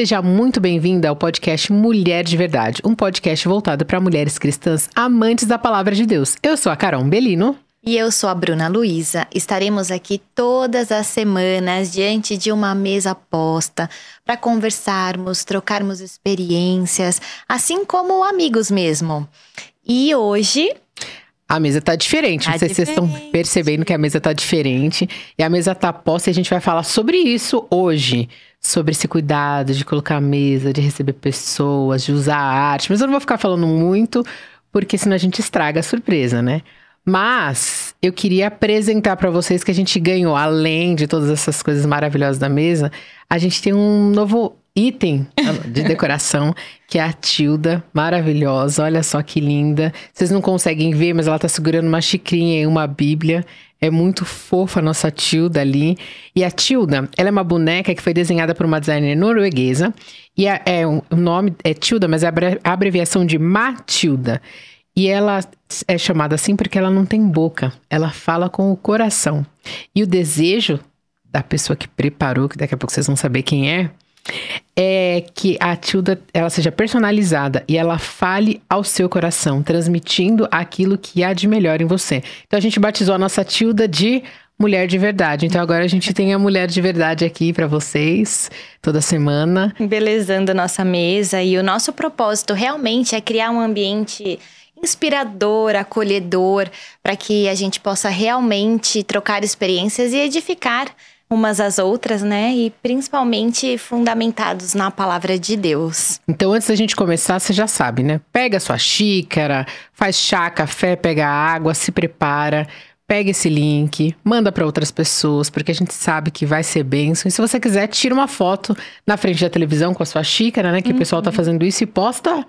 Seja muito bem-vinda ao podcast Mulher de Verdade, um podcast voltado para mulheres cristãs amantes da palavra de Deus. Eu sou a Carol Belino. E eu sou a Bruna Luiza. Estaremos aqui todas as semanas diante de uma mesa posta para conversarmos, trocarmos experiências, assim como amigos mesmo. E hoje a mesa tá diferente. Tá não sei diferente. se vocês estão percebendo que a mesa tá diferente. E a mesa tá posta e a gente vai falar sobre isso hoje sobre esse cuidado de colocar a mesa, de receber pessoas, de usar a arte. Mas eu não vou ficar falando muito, porque senão a gente estraga a surpresa, né? Mas eu queria apresentar para vocês que a gente ganhou, além de todas essas coisas maravilhosas da mesa, a gente tem um novo item de decoração, que é a Tilda, maravilhosa. Olha só que linda. Vocês não conseguem ver, mas ela tá segurando uma xicrinha e uma bíblia. É muito fofa a nossa Tilda ali. E a Tilda, ela é uma boneca que foi desenhada por uma designer norueguesa. E a, é, o nome é Tilda, mas é a abreviação de Matilda. E ela é chamada assim porque ela não tem boca, ela fala com o coração. E o desejo da pessoa que preparou, que daqui a pouco vocês vão saber quem é, é que a Tilda ela seja personalizada e ela fale ao seu coração, transmitindo aquilo que há de melhor em você. Então a gente batizou a nossa Tilda de mulher de verdade. Então agora a gente tem a mulher de verdade aqui para vocês toda semana, embelezando a nossa mesa e o nosso propósito realmente é criar um ambiente inspirador, acolhedor, para que a gente possa realmente trocar experiências e edificar umas às outras, né? E principalmente fundamentados na palavra de Deus. Então, antes da gente começar, você já sabe, né? Pega sua xícara, faz chá, café, pega água, se prepara. Pega esse link, manda para outras pessoas, porque a gente sabe que vai ser bênção. E se você quiser, tira uma foto na frente da televisão com a sua xícara, né? Que uhum. o pessoal tá uhum. fazendo isso e posta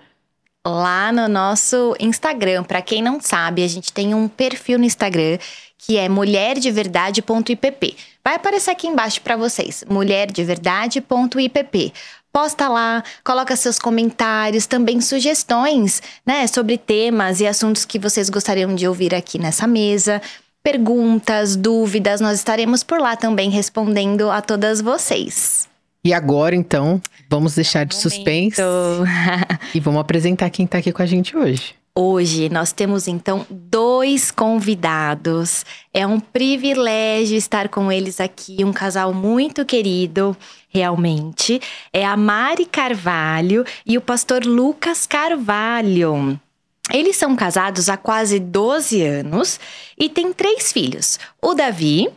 lá no nosso Instagram. Para quem não sabe, a gente tem um perfil no Instagram que é mulherdeverdade.ipp. Vai aparecer aqui embaixo para vocês, mulherdeverdade.ipp. Posta lá, coloca seus comentários, também sugestões, né, sobre temas e assuntos que vocês gostariam de ouvir aqui nessa mesa. Perguntas, dúvidas, nós estaremos por lá também respondendo a todas vocês. E agora, então, vamos é deixar é um de suspense e vamos apresentar quem está aqui com a gente hoje. Hoje nós temos então dois convidados. É um privilégio estar com eles aqui, um casal muito querido, realmente. É a Mari Carvalho e o pastor Lucas Carvalho. Eles são casados há quase 12 anos e têm três filhos: o Davi,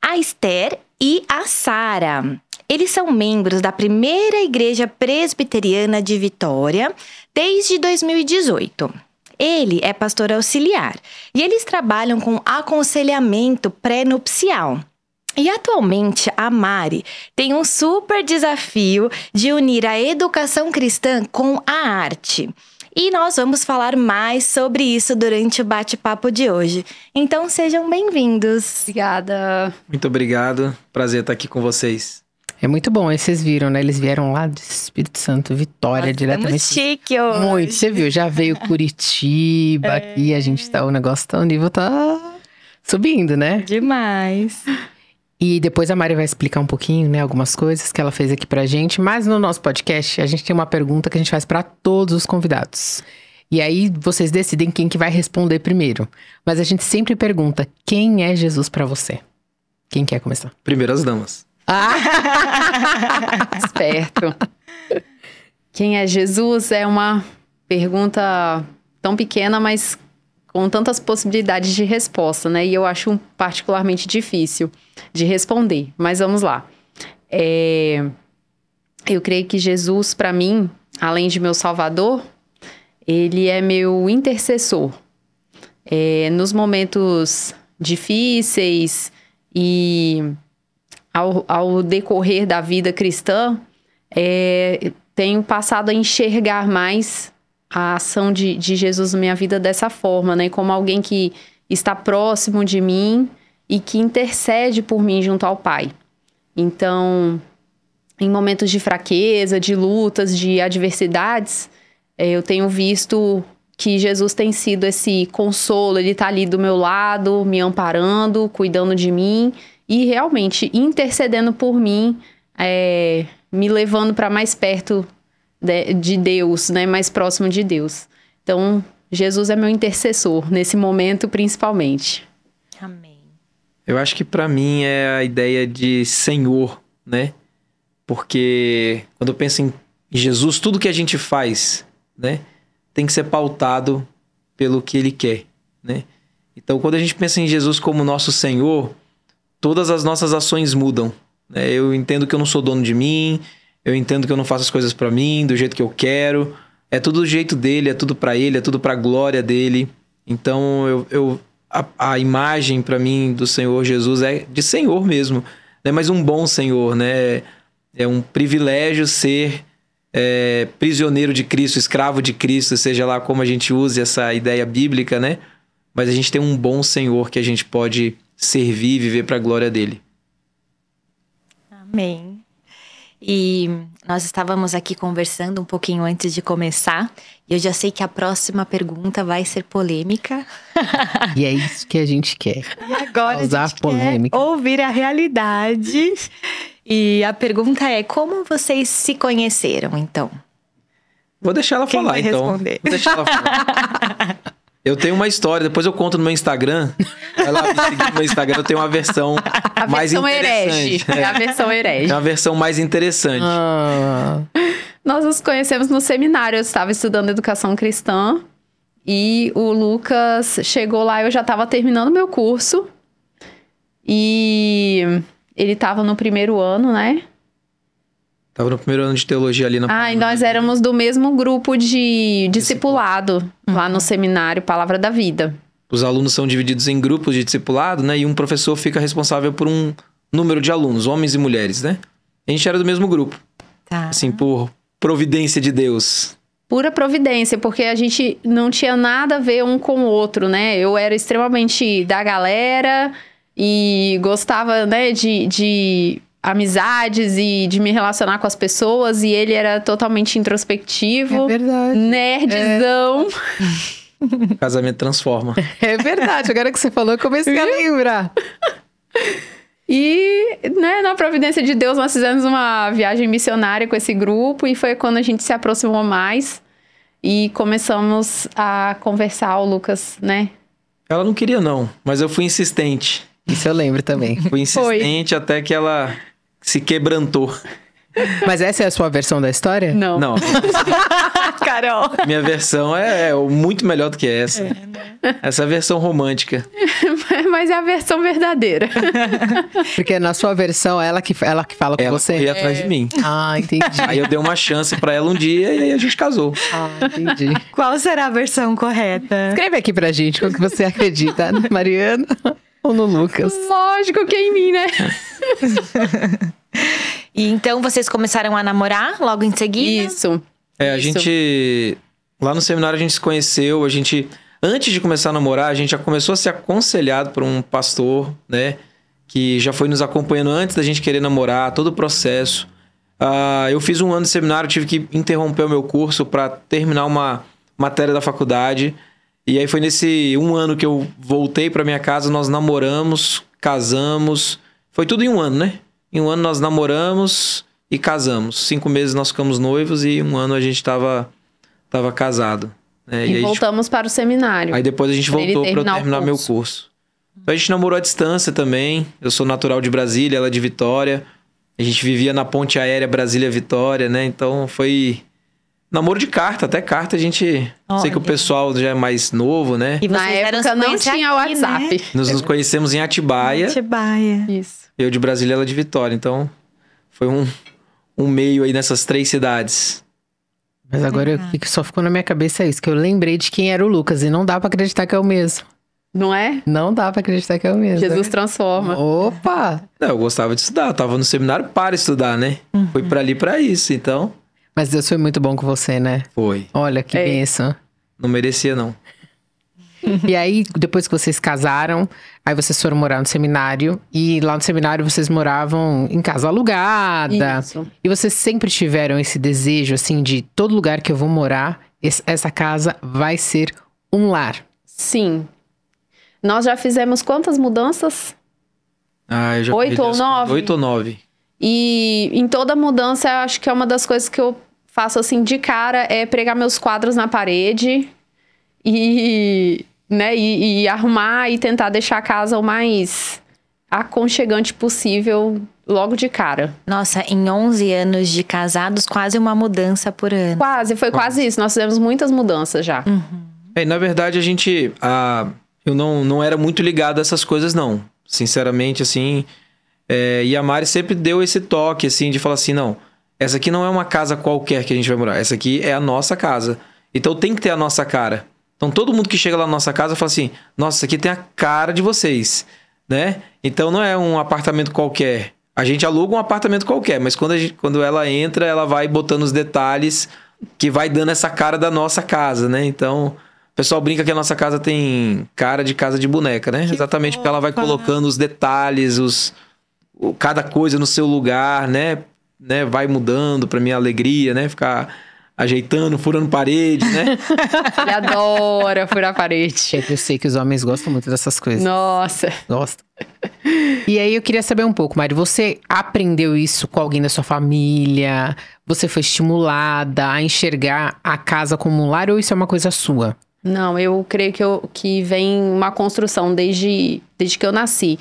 a Esther e a Sara. Eles são membros da primeira Igreja Presbiteriana de Vitória desde 2018. Ele é pastor auxiliar e eles trabalham com aconselhamento pré-nupcial. E atualmente a Mari tem um super desafio de unir a educação cristã com a arte. E nós vamos falar mais sobre isso durante o bate-papo de hoje. Então sejam bem-vindos. Obrigada. Muito obrigado. Prazer estar aqui com vocês. É muito bom, aí vocês viram, né? Eles vieram lá de Espírito Santo, Vitória, é diretamente. Muito chique ô. Muito, você viu, já veio Curitiba é. aqui, a gente tá, o negócio tá, o nível tá subindo, né? Demais. E depois a Mari vai explicar um pouquinho, né, algumas coisas que ela fez aqui pra gente, mas no nosso podcast a gente tem uma pergunta que a gente faz para todos os convidados. E aí vocês decidem quem que vai responder primeiro. Mas a gente sempre pergunta: quem é Jesus para você? Quem quer começar? Primeiras damas. Ah! Esperto. Quem é Jesus é uma pergunta tão pequena, mas com tantas possibilidades de resposta, né? E eu acho particularmente difícil de responder. Mas vamos lá. É... Eu creio que Jesus, para mim, além de meu Salvador, ele é meu intercessor. É... Nos momentos difíceis e ao, ao decorrer da vida cristã, é, tenho passado a enxergar mais a ação de, de Jesus na minha vida dessa forma, né? Como alguém que está próximo de mim e que intercede por mim junto ao Pai. Então, em momentos de fraqueza, de lutas, de adversidades, é, eu tenho visto que Jesus tem sido esse consolo, ele está ali do meu lado, me amparando, cuidando de mim e realmente intercedendo por mim, é, me levando para mais perto de, de, Deus, né, mais próximo de Deus. Então, Jesus é meu intercessor nesse momento, principalmente. Amém. Eu acho que para mim é a ideia de Senhor, né? Porque quando eu penso em Jesus, tudo que a gente faz, né, tem que ser pautado pelo que ele quer, né? Então, quando a gente pensa em Jesus como nosso Senhor, todas as nossas ações mudam. Né? Eu entendo que eu não sou dono de mim, eu entendo que eu não faço as coisas para mim, do jeito que eu quero. É tudo do jeito dele, é tudo para ele, é tudo para a glória dele. Então, eu, eu a, a, imagem para mim do Senhor Jesus é de Senhor mesmo, né? mas um bom Senhor, né? É um privilégio ser é, prisioneiro de Cristo, escravo de Cristo, seja lá como a gente use essa ideia bíblica, né? Mas a gente tem um bom Senhor que a gente pode servir e viver para a glória dele. Amém. E nós estávamos aqui conversando um pouquinho antes de começar, e eu já sei que a próxima pergunta vai ser polêmica. E é isso que a gente quer. E agora Causar a gente polêmica. quer ouvir a realidade. E a pergunta é: como vocês se conheceram, então? Vou deixar ela Quem falar, vai então. Responder? Vou deixar ela falar. Eu tenho uma história, depois eu conto no meu Instagram. Vai lá me no meu Instagram, eu tenho uma versão, a mais interessante. é. a versão herege. É uma versão mais interessante. Ah. Nós nos conhecemos no seminário, eu estava estudando educação cristã. E o Lucas chegou lá, eu já estava terminando meu curso. E ele estava no primeiro ano, né? Tava no primeiro ano de teologia ali na. Ah, e nós éramos do mesmo grupo de discipulado, lá no seminário Palavra da Vida. Os alunos são divididos em grupos de discipulado, né? E um professor fica responsável por um número de alunos, homens e mulheres, né? A gente era do mesmo grupo. Tá. Assim, por providência de Deus. Pura providência, porque a gente não tinha nada a ver um com o outro, né? Eu era extremamente da galera e gostava, né, de, de amizades e de me relacionar com as pessoas. E ele era totalmente introspectivo. É verdade. Nerdzão. É. Casamento transforma. É verdade. Agora que você falou, eu comecei a lembrar. E, né, na providência de Deus, nós fizemos uma viagem missionária com esse grupo e foi quando a gente se aproximou mais e começamos a conversar o Lucas, né? Ela não queria não, mas eu fui insistente. Isso eu lembro também. Fui insistente foi. até que ela se quebrantou. Mas essa é a sua versão da história? Não. Não. Carol. Minha versão é, é, muito melhor do que essa. É, né? Essa é a versão romântica. Mas é a versão verdadeira. Porque na sua versão, ela que, ela que fala com ela você? Ela corria atrás é. de mim. Ah, entendi. Aí eu dei uma chance para ela um dia e aí a gente casou. Ah, entendi. Qual será a versão correta? Escreve aqui pra gente o que você acredita, Mariana ou no Lucas. Lógico que é em mim, né? E então vocês começaram a namorar logo em seguida? Isso. É, a Isso. gente. Lá no seminário a gente se conheceu, a gente. Antes de começar a namorar, a gente já começou a ser aconselhado por um pastor, né? Que já foi nos acompanhando antes da gente querer namorar, todo o processo. Uh, eu fiz um ano de seminário, tive que interromper o meu curso para terminar uma matéria da faculdade. E aí foi nesse um ano que eu voltei para minha casa, nós namoramos, casamos. Foi tudo em um ano, né? Em um ano nós namoramos e casamos. Cinco meses nós ficamos noivos e um ano a gente estava tava casado. Né? E, e voltamos gente... para o seminário. Aí depois a gente voltou para eu terminar meu curso. Então a gente namorou à distância também. Eu sou natural de Brasília, ela é de Vitória. A gente vivia na ponte aérea Brasília-Vitória, né? Então foi namoro de carta, até carta a gente. Olha. Sei que o pessoal já é mais novo, né? E na época não tinha aqui, WhatsApp. Né? Nós nos conhecemos em Atibaia. Atibaia. Isso. Eu de Brasília, ela de Vitória. Então, foi um, um meio aí nessas três cidades. Mas agora o que só ficou na minha cabeça é isso, que eu lembrei de quem era o Lucas e não dá para acreditar que é o mesmo. Não é? Não dá para acreditar que é o mesmo. Jesus né? transforma. Opa! Não, eu gostava de estudar, eu tava no seminário para estudar, né? Uhum. Fui para ali para isso, então. Mas Deus foi muito bom com você, né? Foi. Olha que é. Não merecia não. E aí, depois que vocês casaram, aí vocês foram morar no seminário. E lá no seminário vocês moravam em casa alugada. Isso. E vocês sempre tiveram esse desejo, assim, de todo lugar que eu vou morar, essa casa vai ser um lar. Sim. Nós já fizemos quantas mudanças? Ah, eu já Oito ou nove? Oito ou nove. E em toda mudança, eu acho que é uma das coisas que eu faço assim de cara é pregar meus quadros na parede e né? E, e, arrumar e tentar deixar a casa o mais aconchegante possível logo de cara. Nossa, em 11 anos de casados, quase uma mudança por ano. Quase, foi quase isso. Nós fizemos muitas mudanças já. Uhum. É, na verdade, a gente. Ah, eu não, não era muito ligado a essas coisas, não. Sinceramente, assim. É, e a Mari sempre deu esse toque, assim, de falar assim: não, essa aqui não é uma casa qualquer que a gente vai morar, essa aqui é a nossa casa. Então tem que ter a nossa cara. Então todo mundo que chega lá na nossa casa fala assim: nossa, isso aqui tem a cara de vocês, né? Então não é um apartamento qualquer. A gente aluga um apartamento qualquer, mas quando, gente, quando ela entra, ela vai botando os detalhes que vai dando essa cara da nossa casa, né? Então, o pessoal brinca que a nossa casa tem cara de casa de boneca, né? Que Exatamente porque ela vai colocando os detalhes, os cada coisa no seu lugar, né? né? Vai mudando para minha alegria, né? Ficar ajeitando, furando parede, né? Ele adora furar parede. É eu sei que os homens gostam muito dessas coisas. Nossa. Gosta. E aí eu queria saber um pouco, Mari, você aprendeu isso com alguém da sua família? Você foi estimulada a enxergar a casa como um lar ou isso é uma coisa sua? Não, eu creio que, eu, que vem uma construção desde, desde que eu nasci.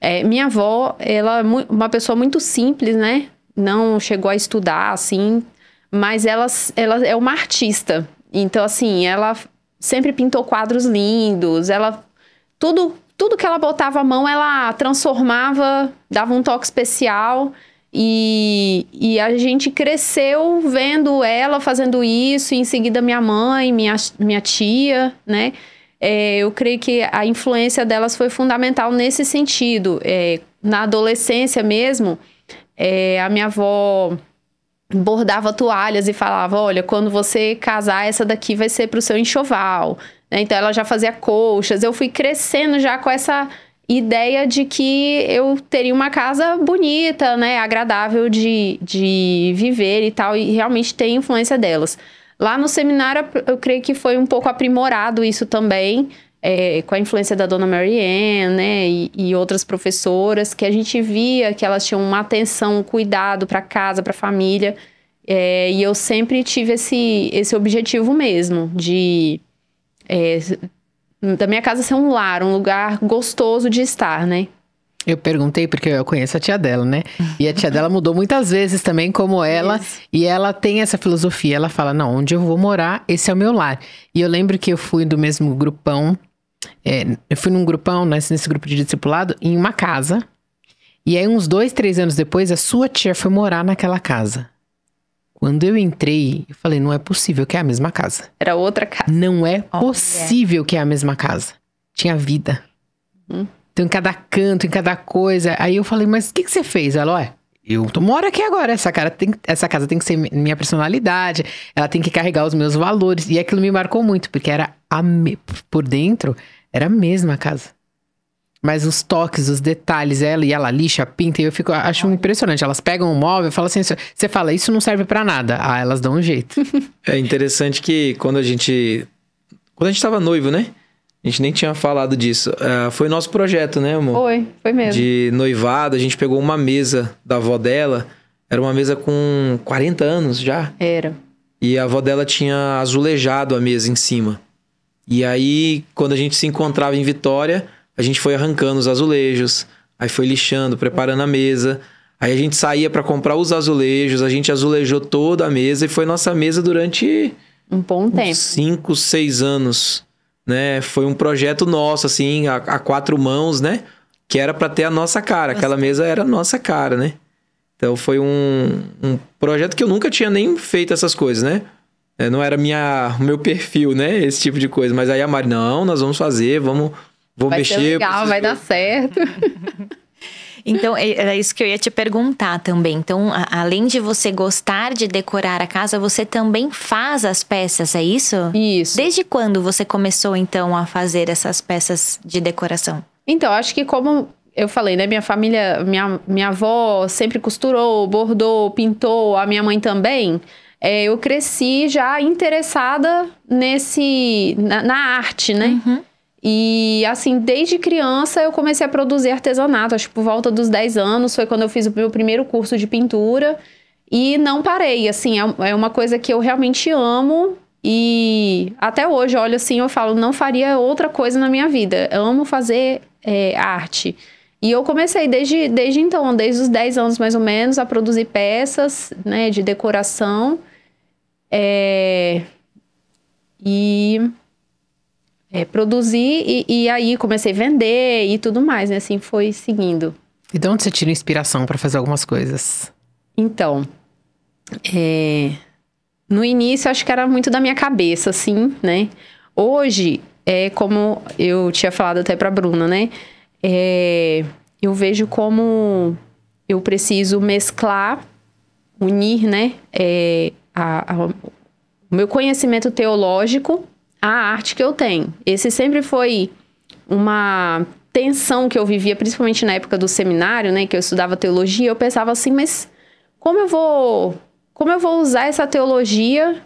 É, minha avó, ela é uma pessoa muito simples, né? Não chegou a estudar, assim, mas ela, ela é uma artista. Então, assim, ela sempre pintou quadros lindos. Ela. Tudo, tudo que ela botava a mão, ela transformava, dava um toque especial. E, e, a gente cresceu vendo ela fazendo isso, e em seguida minha mãe, minha, minha tia, né? É, eu creio que a influência delas foi fundamental nesse sentido. É, na adolescência mesmo, é, a minha avó bordava toalhas e falava: olha, quando você casar, essa daqui vai ser para o seu enxoval. Né? Então ela já fazia colchas. Eu fui crescendo já com essa ideia de que eu teria uma casa bonita, né? Agradável de, de viver e tal. E realmente tem influência delas. Lá no seminário, eu creio que foi um pouco aprimorado isso também é, com a influência da dona Mary Ann, né, e, e, outras professoras, que a gente via que elas tinham uma atenção, um cuidado para casa, para a família, é, e eu sempre tive esse, esse objetivo mesmo, de é, da minha casa ser um lar, um lugar gostoso de estar, né. Eu perguntei porque eu conheço a tia dela, né? E a tia dela mudou muitas vezes também, como ela. Isso. E ela tem essa filosofia. Ela fala: não, onde eu vou morar, esse é o meu lar. E eu lembro que eu fui do mesmo grupão é, eu fui num grupão, nesse, né, nesse grupo de discipulado, em uma casa. E aí, uns dois, três anos depois, a sua tia foi morar naquela casa. Quando eu entrei, eu falei, não é possível que é a mesma casa. Era outra casa. Não é oh, possível que é a mesma casa. Tinha vida. Uhum. Então, em cada canto, em cada coisa. Aí eu falei, mas o que, que você fez? Ela, olha, eu tô, moro aqui agora, essa, cara tem, essa casa tem que ser minha personalidade, ela tem que carregar os meus valores. E aquilo me marcou muito, porque era a me... por dentro, era a mesma casa. Mas os toques, os detalhes, ela e ela lixa, pinta, e eu fico, acho impressionante. Elas pegam o móvel e falam assim: você fala, isso não serve para nada. Ah, elas dão um jeito. é interessante que quando a gente. Quando a gente tava noivo, né? A gente nem tinha falado disso. Uh, foi nosso projeto, né, amor? Foi, foi mesmo. De noivado, a gente pegou uma mesa da avó dela. Era uma mesa com 40 anos já. Era. E a avó dela tinha azulejado a mesa em cima. E aí, quando a gente se encontrava em Vitória, a gente foi arrancando os azulejos, aí foi lixando, preparando a mesa. Aí a gente saía para comprar os azulejos, a gente azulejou toda a mesa e foi nossa mesa durante um bom tempo. Cinco, seis anos né? Foi um projeto nosso, assim, a, a quatro mãos, né? Que era para ter a nossa cara. Aquela mesa era a nossa cara, né? Então foi um, um projeto que eu nunca tinha nem feito essas coisas, né? É, não era minha meu perfil, né? Esse tipo de coisa. Mas aí a Mari, não, nós vamos fazer, vamos. Vou vai mexer. Ser legal, vai dar certo. Então, é, era isso que eu ia te perguntar também. Então, a, além de você gostar de decorar a casa, você também faz as peças, é isso? Isso. Desde quando você começou, então, a fazer essas peças de decoração? Então, acho que como eu falei, né? Minha família, minha, minha avó sempre costurou, bordou, pintou, a minha mãe também. É, eu cresci já interessada nesse na, na arte, né? Uhum. E assim, desde criança eu comecei a produzir artesanato, acho que por volta dos 10 anos foi quando eu fiz o meu primeiro curso de pintura e não parei, assim, é, é uma coisa que eu realmente amo e até hoje, olha assim, eu falo, não faria outra coisa na minha vida. Eu amo fazer é, arte. E eu comecei desde, desde então, desde os 10 anos mais ou menos, a produzir peças né, de decoração. É... E é, produzir e, e, aí comecei a vender e tudo mais, né? Assim foi seguindo. E de onde você tira inspiração para fazer algumas coisas? Então, é, no início acho que era muito da minha cabeça, assim, né? Hoje é como eu tinha falado até para Bruna, né? É, eu vejo como eu preciso mesclar, unir, né? É, a, a, o meu conhecimento teológico a arte que eu tenho. Esse sempre foi uma tensão que eu vivia, principalmente na época do seminário, né, que eu estudava teologia, eu pensava assim, mas como eu vou, como eu vou usar essa teologia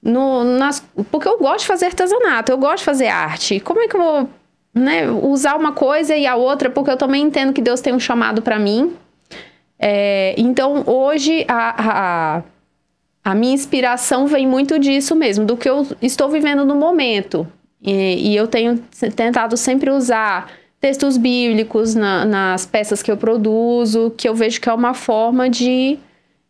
no, nas, porque eu gosto de fazer artesanato, eu gosto de fazer arte. Como é que eu vou, né, usar uma coisa e a outra, porque eu também entendo que Deus tem um chamado para mim. É, então, hoje a, a a minha inspiração vem muito disso mesmo, do que eu estou vivendo no momento. E, e eu tenho tentado sempre usar textos bíblicos na, nas peças que eu produzo, que eu vejo que é uma forma de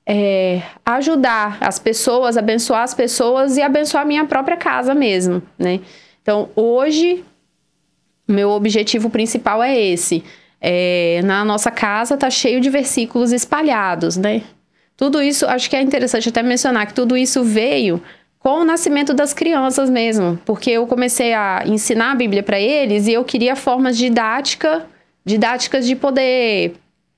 é, ajudar as pessoas, abençoar as pessoas e abençoar a minha própria casa mesmo, né? Então, hoje, meu objetivo principal é esse. É, na nossa casa está cheio de versículos espalhados, né? Tudo isso, acho que é interessante até mencionar que tudo isso veio com o nascimento das crianças mesmo, porque eu comecei a ensinar a Bíblia para eles e eu queria formas didáticas didáticas de poder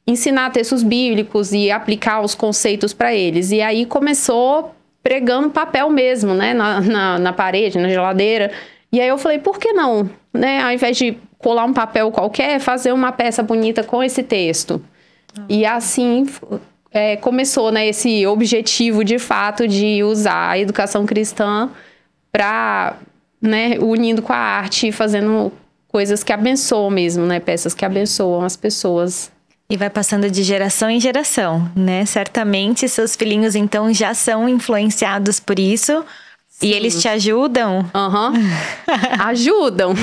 ensinar textos bíblicos e aplicar os conceitos para eles. E aí começou pregando papel mesmo, né, na, na, na, parede, na geladeira. E aí eu falei, por que não, né, ao invés de colar um papel qualquer, fazer uma peça bonita com esse texto. Ah. E assim é, começou né, esse objetivo de fato de usar a educação cristã para, né, unindo com a arte e fazendo coisas que abençoam mesmo, né, peças que abençoam as pessoas e vai passando de geração em geração, né? Certamente seus filhinhos então já são influenciados por isso. Sim. E eles te ajudam? Aham. Uhum. ajudam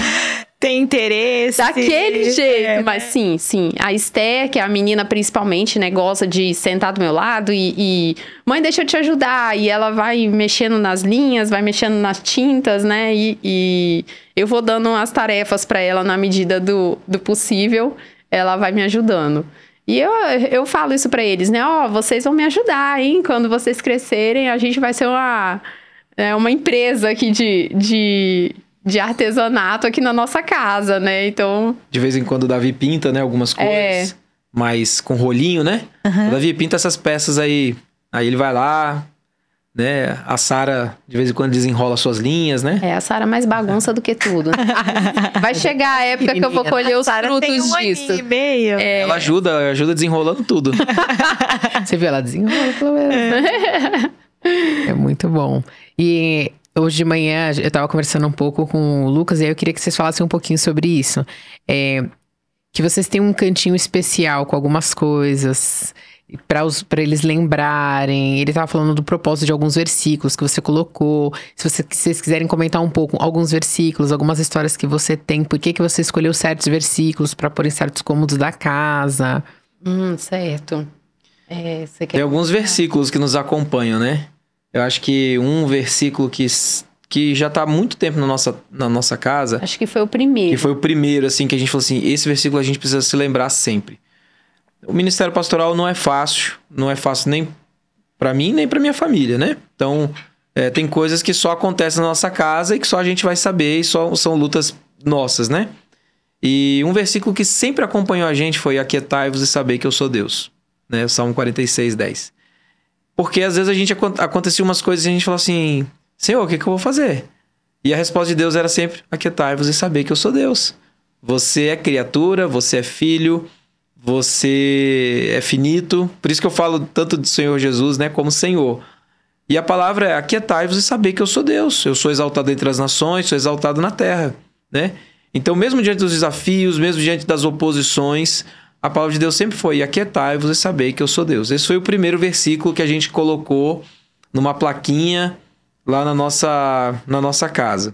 tem interesse. Daquele é. jeito. É, mas sim, sim. A Esther, que é a menina principalmente, né? Gosta de sentar do meu lado e, e, Mãe, deixa eu te ajudar. E ela vai mexendo nas linhas, vai mexendo nas tintas, né? E, e eu vou dando as tarefas para ela na medida do, do possível. Ela vai me ajudando. E eu, eu falo isso para eles, né? Ó, oh, vocês vão me ajudar, hein? Quando vocês crescerem, a gente vai ser uma, é, uma empresa aqui de, de de artesanato aqui na nossa casa, né? Então. De vez em quando o Davi pinta, né? Algumas coisas. É. Mas com rolinho, né? Uhum. O Davi pinta essas peças aí. Aí ele vai lá, né? A Sara de vez em quando desenrola suas linhas, né? É, a Sara é mais bagunça do que tudo. Né? Vai chegar a época que eu vou colher os Sarah frutos tem um disso. E meio. É. Ela ajuda, ajuda desenrolando tudo. Você vê ela desenrola, pelo menos. É. é muito bom. E Hoje de manhã eu estava conversando um pouco com o Lucas e aí eu queria que vocês falassem um pouquinho sobre isso. É, que vocês têm um cantinho especial com algumas coisas para eles lembrarem. Ele estava falando do propósito de alguns versículos que você colocou. Se, você, se vocês quiserem comentar um pouco alguns versículos, algumas histórias que você tem, por que, que você escolheu certos versículos para pôr em certos cômodos da casa. Hum, certo. É, tem alguns versículos que nos acompanham, né? Eu acho que um versículo que, que já está há muito tempo na nossa, na nossa casa. Acho que foi o primeiro. Que foi o primeiro, assim, que a gente falou assim: esse versículo a gente precisa se lembrar sempre. O ministério pastoral não é fácil, não é fácil nem para mim, nem para minha família, né? Então, é, tem coisas que só acontecem na nossa casa e que só a gente vai saber e só são lutas nossas, né? E um versículo que sempre acompanhou a gente foi Aquietai-vos e saber que eu sou Deus, né? Salmo 46, 10. Porque às vezes a gente acontecia umas coisas e a gente fala assim: Senhor, o que, que eu vou fazer? E a resposta de Deus era sempre: Aquietai-vos e saber que eu sou Deus. Você é criatura, você é filho, você é finito. Por isso que eu falo tanto do Senhor Jesus, né, como Senhor. E a palavra é aquietai-vos e saber que eu sou Deus. Eu sou exaltado entre as nações, sou exaltado na terra, né? Então, mesmo diante dos desafios, mesmo diante das oposições, a palavra de Deus sempre foi: aquietai-vos e saber que eu sou Deus. Esse foi o primeiro versículo que a gente colocou numa plaquinha lá na nossa, na nossa casa.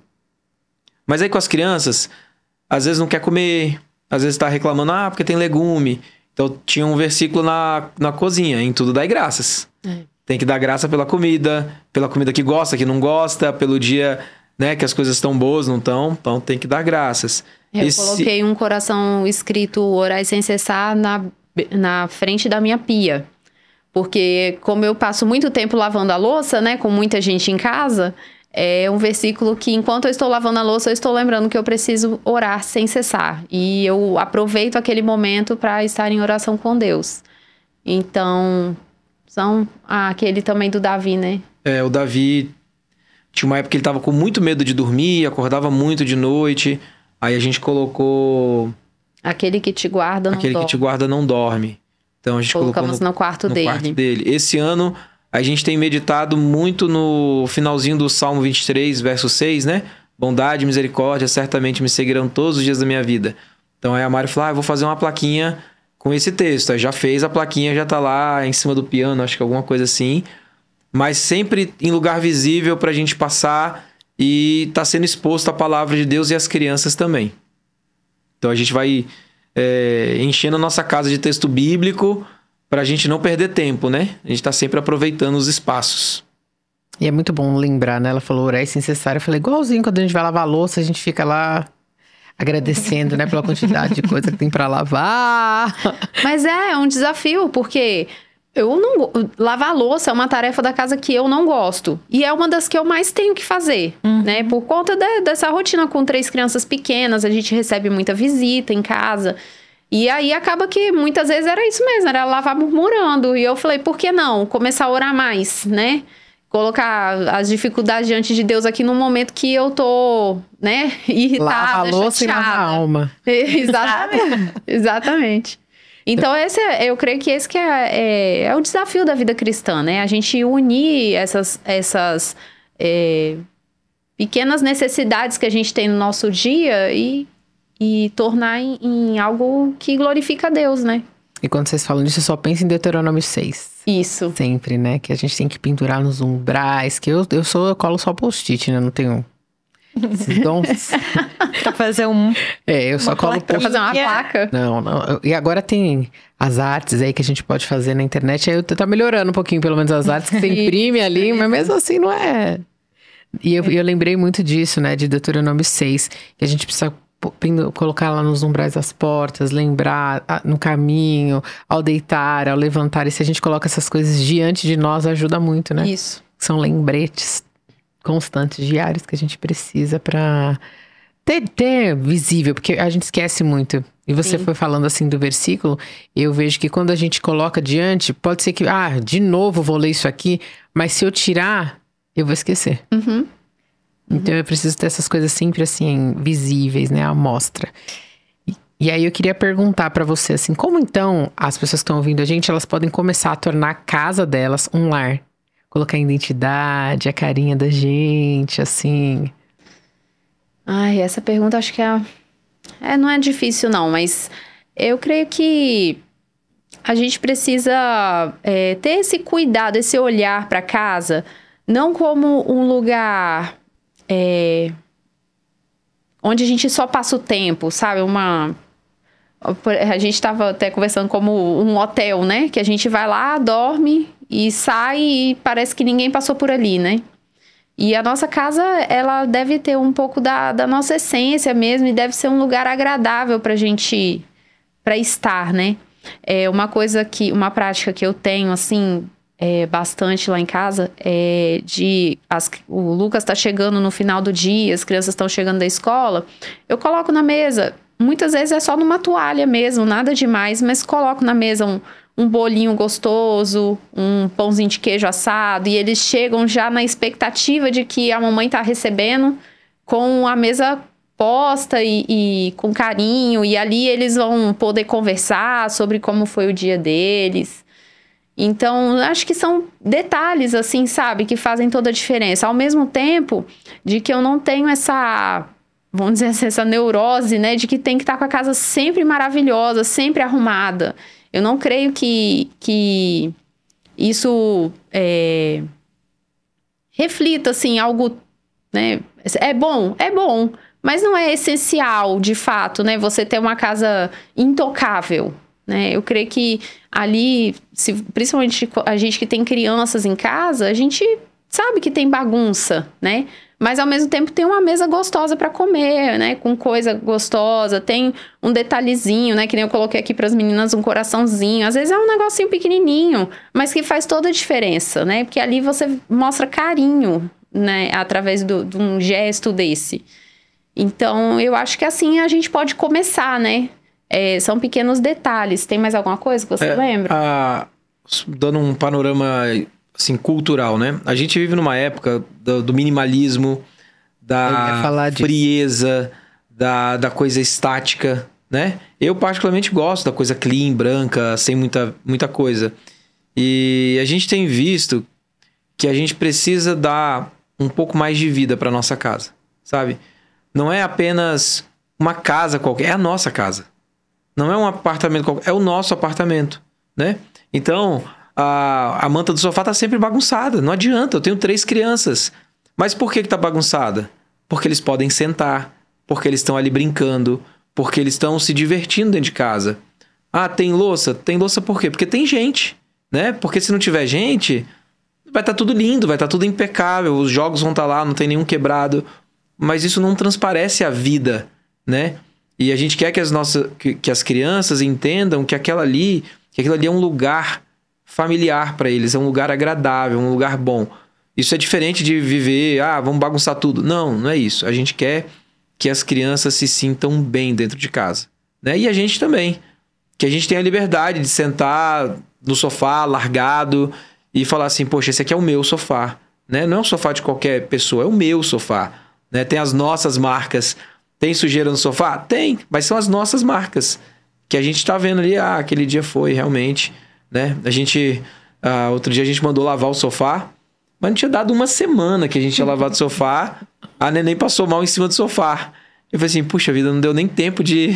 Mas aí com as crianças, às vezes não quer comer, às vezes está reclamando, ah, porque tem legume. Então tinha um versículo na, na cozinha, em tudo dai graças. É. Tem que dar graça pela comida, pela comida que gosta, que não gosta, pelo dia né, que as coisas estão boas, não estão, então tem que dar graças. Eu Esse... coloquei um coração escrito orar sem cessar na, na frente da minha pia. Porque como eu passo muito tempo lavando a louça, né, com muita gente em casa, é um versículo que enquanto eu estou lavando a louça, eu estou lembrando que eu preciso orar sem cessar. E eu aproveito aquele momento para estar em oração com Deus. Então, são ah, aquele também do Davi, né? É, o Davi tinha uma época que ele estava com muito medo de dormir, acordava muito de noite. Aí a gente colocou. Aquele que te guarda não Aquele dorme. que te guarda não dorme. Então a gente Colocamos colocou no, no, quarto, no dele. quarto dele. Esse ano a gente tem meditado muito no finalzinho do Salmo 23, verso 6, né? Bondade, misericórdia, certamente me seguirão todos os dias da minha vida. Então aí a Mari falou: ah, vou fazer uma plaquinha com esse texto. Aí já fez a plaquinha, já tá lá em cima do piano, acho que alguma coisa assim. Mas sempre em lugar visível pra gente passar e está sendo exposto à palavra de Deus e às crianças também. Então a gente vai é, enchendo a nossa casa de texto bíblico para a gente não perder tempo, né? A gente está sempre aproveitando os espaços. E é muito bom lembrar, né? Ela falou orar sem é cessar. Eu falei, igualzinho quando a gente vai lavar a louça, a gente fica lá agradecendo, né? Pela quantidade de coisa que tem para lavar. Mas é, é um desafio, porque eu não. Lavar louça é uma tarefa da casa que eu não gosto. E é uma das que eu mais tenho que fazer, uhum. né? Por conta de, dessa rotina com três crianças pequenas, a gente recebe muita visita em casa. E aí acaba que muitas vezes era isso mesmo, era lavar murmurando. E eu falei, por que não? Começar a orar mais, né? Colocar as dificuldades diante de Deus aqui no momento que eu tô, né, irritada, Lava a louça chateada. e lava a alma. Exatamente. Exatamente. Então, esse é, eu creio que esse que é, é, é, o desafio da vida cristã, né? A gente unir essas, essas é, pequenas necessidades que a gente tem no nosso dia e, e tornar em, em algo que glorifica a Deus, né? E quando vocês falam disso, eu só penso em Deuteronômio 6. Isso. Sempre, né? Que a gente tem que pinturar nos umbrais, que eu, eu sou, eu colo só post-it, né? Não tenho então, pra fazer um. É, eu só colo. Pra fazer uma placa. Não, não. E agora tem as artes aí que a gente pode fazer na internet. Aí tá melhorando um pouquinho, pelo menos as artes que você imprime ali, mas mesmo assim não é. E eu, eu lembrei muito disso, né, de Deuteronômio 6, que a gente precisa colocar lá nos umbrais das portas, lembrar no caminho, ao deitar, ao levantar. E se a gente coloca essas coisas diante de nós, ajuda muito, né? Isso. São lembretes constantes, diários que a gente precisa para ter, ter, visível, porque a gente esquece muito. E você Sim. foi falando assim do versículo, eu vejo que quando a gente coloca diante, pode ser que, ah, de novo vou ler isso aqui, mas se eu tirar, eu vou esquecer. Uhum. Então eu preciso ter essas coisas sempre assim, visíveis, né? A mostra. E, e aí eu queria perguntar para você assim, como então as pessoas que estão ouvindo a gente, elas podem começar a tornar a casa delas um lar colocar a identidade, a carinha da gente, assim? Ai, essa pergunta acho que é, é não é difícil não, mas eu creio que a gente precisa é, ter esse cuidado, esse olhar para casa, não como um lugar é, onde a gente só passa o tempo, sabe? Uma a gente estava até conversando como um hotel, né? Que a gente vai lá, dorme e sai e parece que ninguém passou por ali, né? E a nossa casa, ela deve ter um pouco da, da nossa essência mesmo e deve ser um lugar agradável pra gente para estar, né? É uma coisa que uma prática que eu tenho assim, é, bastante lá em casa é de as, o Lucas está chegando no final do dia, as crianças estão chegando da escola, eu coloco na mesa. Muitas vezes é só numa toalha mesmo, nada demais, mas coloco na mesa um, um bolinho gostoso, um pãozinho de queijo assado, e eles chegam já na expectativa de que a mamãe tá recebendo com a mesa posta e, e, com carinho, e ali eles vão poder conversar sobre como foi o dia deles. Então, acho que são detalhes, assim, sabe, que fazem toda a diferença. Ao mesmo tempo de que eu não tenho essa, vamos dizer assim, essa neurose, né, de que tem que estar tá com a casa sempre maravilhosa, sempre arrumada. Eu não creio que, que isso é, reflita, assim, algo, né? É bom, é bom, mas não é essencial, de fato, né? Você ter uma casa intocável, né? Eu creio que ali, se, principalmente a gente que tem crianças em casa, a gente sabe que tem bagunça, né? Mas ao mesmo tempo tem uma mesa gostosa para comer, né? Com coisa gostosa, tem um detalhezinho, né? Que nem eu coloquei aqui para as meninas um coraçãozinho. Às vezes é um negocinho pequenininho, mas que faz toda a diferença, né? Porque ali você mostra carinho, né? Através do, de um gesto desse. Então eu acho que assim a gente pode começar, né? É, são pequenos detalhes. Tem mais alguma coisa que você é, lembra? A, dando um panorama assim, cultural, né? A gente vive numa época do, do minimalismo, da frieza, de... da, da coisa estática, né? Eu particularmente gosto da coisa clean, branca, sem muita, muita coisa. E a gente tem visto que a gente precisa dar um pouco mais de vida para nossa casa, sabe? Não é apenas uma casa qualquer, é a nossa casa. Não é um apartamento qualquer, é o nosso apartamento, né? Então, a, a manta do sofá tá sempre bagunçada. Não adianta, eu tenho três crianças. Mas por que, que tá bagunçada? Porque eles podem sentar, porque eles estão ali brincando, porque eles estão se divertindo dentro de casa. Ah, tem louça? Tem louça por quê? Porque tem gente, né? Porque se não tiver gente, vai estar tá tudo lindo, vai estar tá tudo impecável, os jogos vão estar tá lá, não tem nenhum quebrado. Mas isso não transparece a vida, né? E a gente quer que as nossas que, que as crianças entendam que aquela ali, que aquilo ali é um lugar familiar para eles, é um lugar agradável, um lugar bom. Isso é diferente de viver, ah, vamos bagunçar tudo. Não, não é isso. A gente quer que as crianças se sintam bem dentro de casa, né? E a gente também, que a gente tenha a liberdade de sentar no sofá largado e falar assim, poxa, esse aqui é o meu sofá, né? Não é um sofá de qualquer pessoa, é o meu sofá, né? Tem as nossas marcas. Tem sujeira no sofá? Tem, mas são as nossas marcas que a gente está vendo ali, ah, aquele dia foi realmente né? A gente. Uh, outro dia a gente mandou lavar o sofá, mas não tinha dado uma semana que a gente tinha lavado o sofá. A neném passou mal em cima do sofá. Eu falei assim, puxa vida, não deu nem tempo de.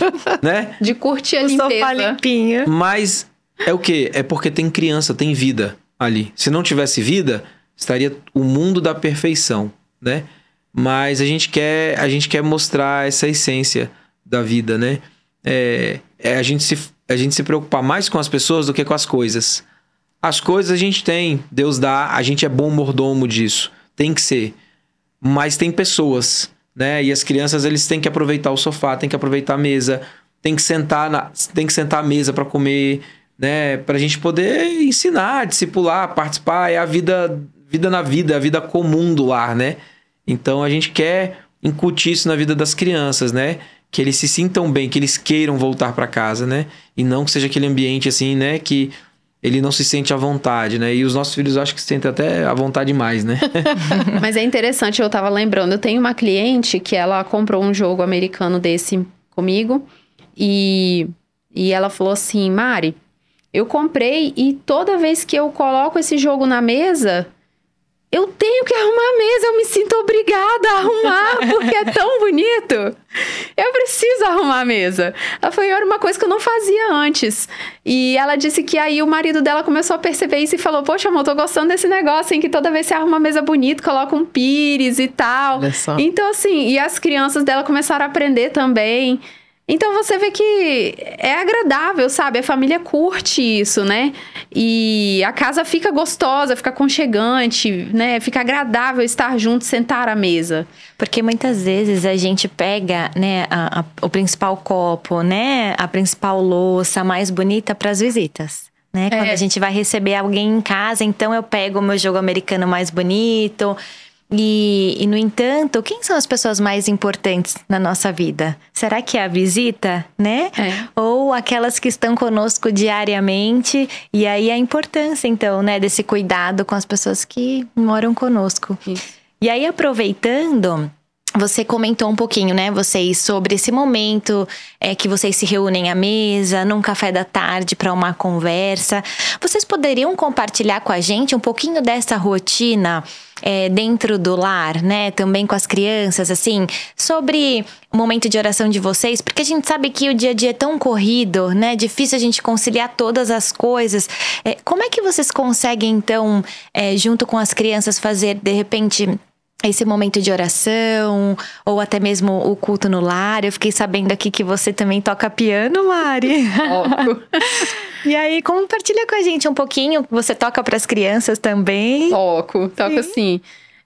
né? De curtir a o limpeza. sofá Mas é o quê? É porque tem criança, tem vida ali. Se não tivesse vida, estaria o mundo da perfeição, né? Mas a gente quer, a gente quer mostrar essa essência da vida, né? É, é a gente se a gente se preocupar mais com as pessoas do que com as coisas. As coisas a gente tem, Deus dá, a gente é bom mordomo disso, tem que ser. Mas tem pessoas, né? E as crianças eles têm que aproveitar o sofá, têm que aproveitar a mesa, tem que sentar na, tem que sentar à mesa para comer, né? Para a gente poder ensinar, discipular, participar, é a vida, vida na vida, a vida comum do lar, né? Então a gente quer incutir isso na vida das crianças, né? Que eles se sintam bem, que eles queiram voltar para casa, né? e não que seja aquele ambiente assim, né, que ele não se sente à vontade, né? E os nossos filhos acho que se sentem até à vontade demais né? Mas é interessante, eu tava lembrando, eu tenho uma cliente que ela comprou um jogo americano desse comigo e, e ela falou assim, Mari, eu comprei e toda vez que eu coloco esse jogo na mesa, eu tenho que arrumar a mesa, eu me sinto obrigada a arrumar, porque é tão bonito. Eu preciso arrumar a mesa. Ela falou, era uma coisa que eu não fazia antes. E ela disse que aí o marido dela começou a perceber isso e falou: Poxa, amor, tô gostando desse negócio em que toda vez você arruma a mesa bonita, coloca um pires e tal. Então, assim, e as crianças dela começaram a aprender também. Então você vê que é agradável, sabe? A família curte isso, né? E a casa fica gostosa, fica conchegante, né? Fica agradável estar junto, sentar à mesa. Porque muitas vezes a gente pega, né, a, a, o principal copo, né, a principal louça mais bonita para as visitas. Né? Quando é. a gente vai receber alguém em casa, então eu pego o meu jogo americano mais bonito, e, e, no entanto, quem são as pessoas mais importantes na nossa vida? Será que é a visita, né? É. Ou aquelas que estão conosco diariamente? E aí a importância, então, né, desse cuidado com as pessoas que moram conosco. Isso. E aí, aproveitando, você comentou um pouquinho, né, vocês, sobre esse momento é, que vocês se reúnem à mesa, num café da tarde para uma conversa. Vocês poderiam compartilhar com a gente um pouquinho dessa rotina é, dentro do lar, né, também com as crianças, assim, sobre o momento de oração de vocês, porque a gente sabe que o dia a dia é tão corrido, né, difícil a gente conciliar todas as coisas. É, como é que vocês conseguem, então, é, junto com as crianças, fazer, de repente, esse momento de oração, ou até mesmo o culto no lar. Eu fiquei sabendo aqui que você também toca piano, Mari. Toco. e aí, compartilha com a gente um pouquinho. Você toca para as crianças também? Toco, toco sim. sim.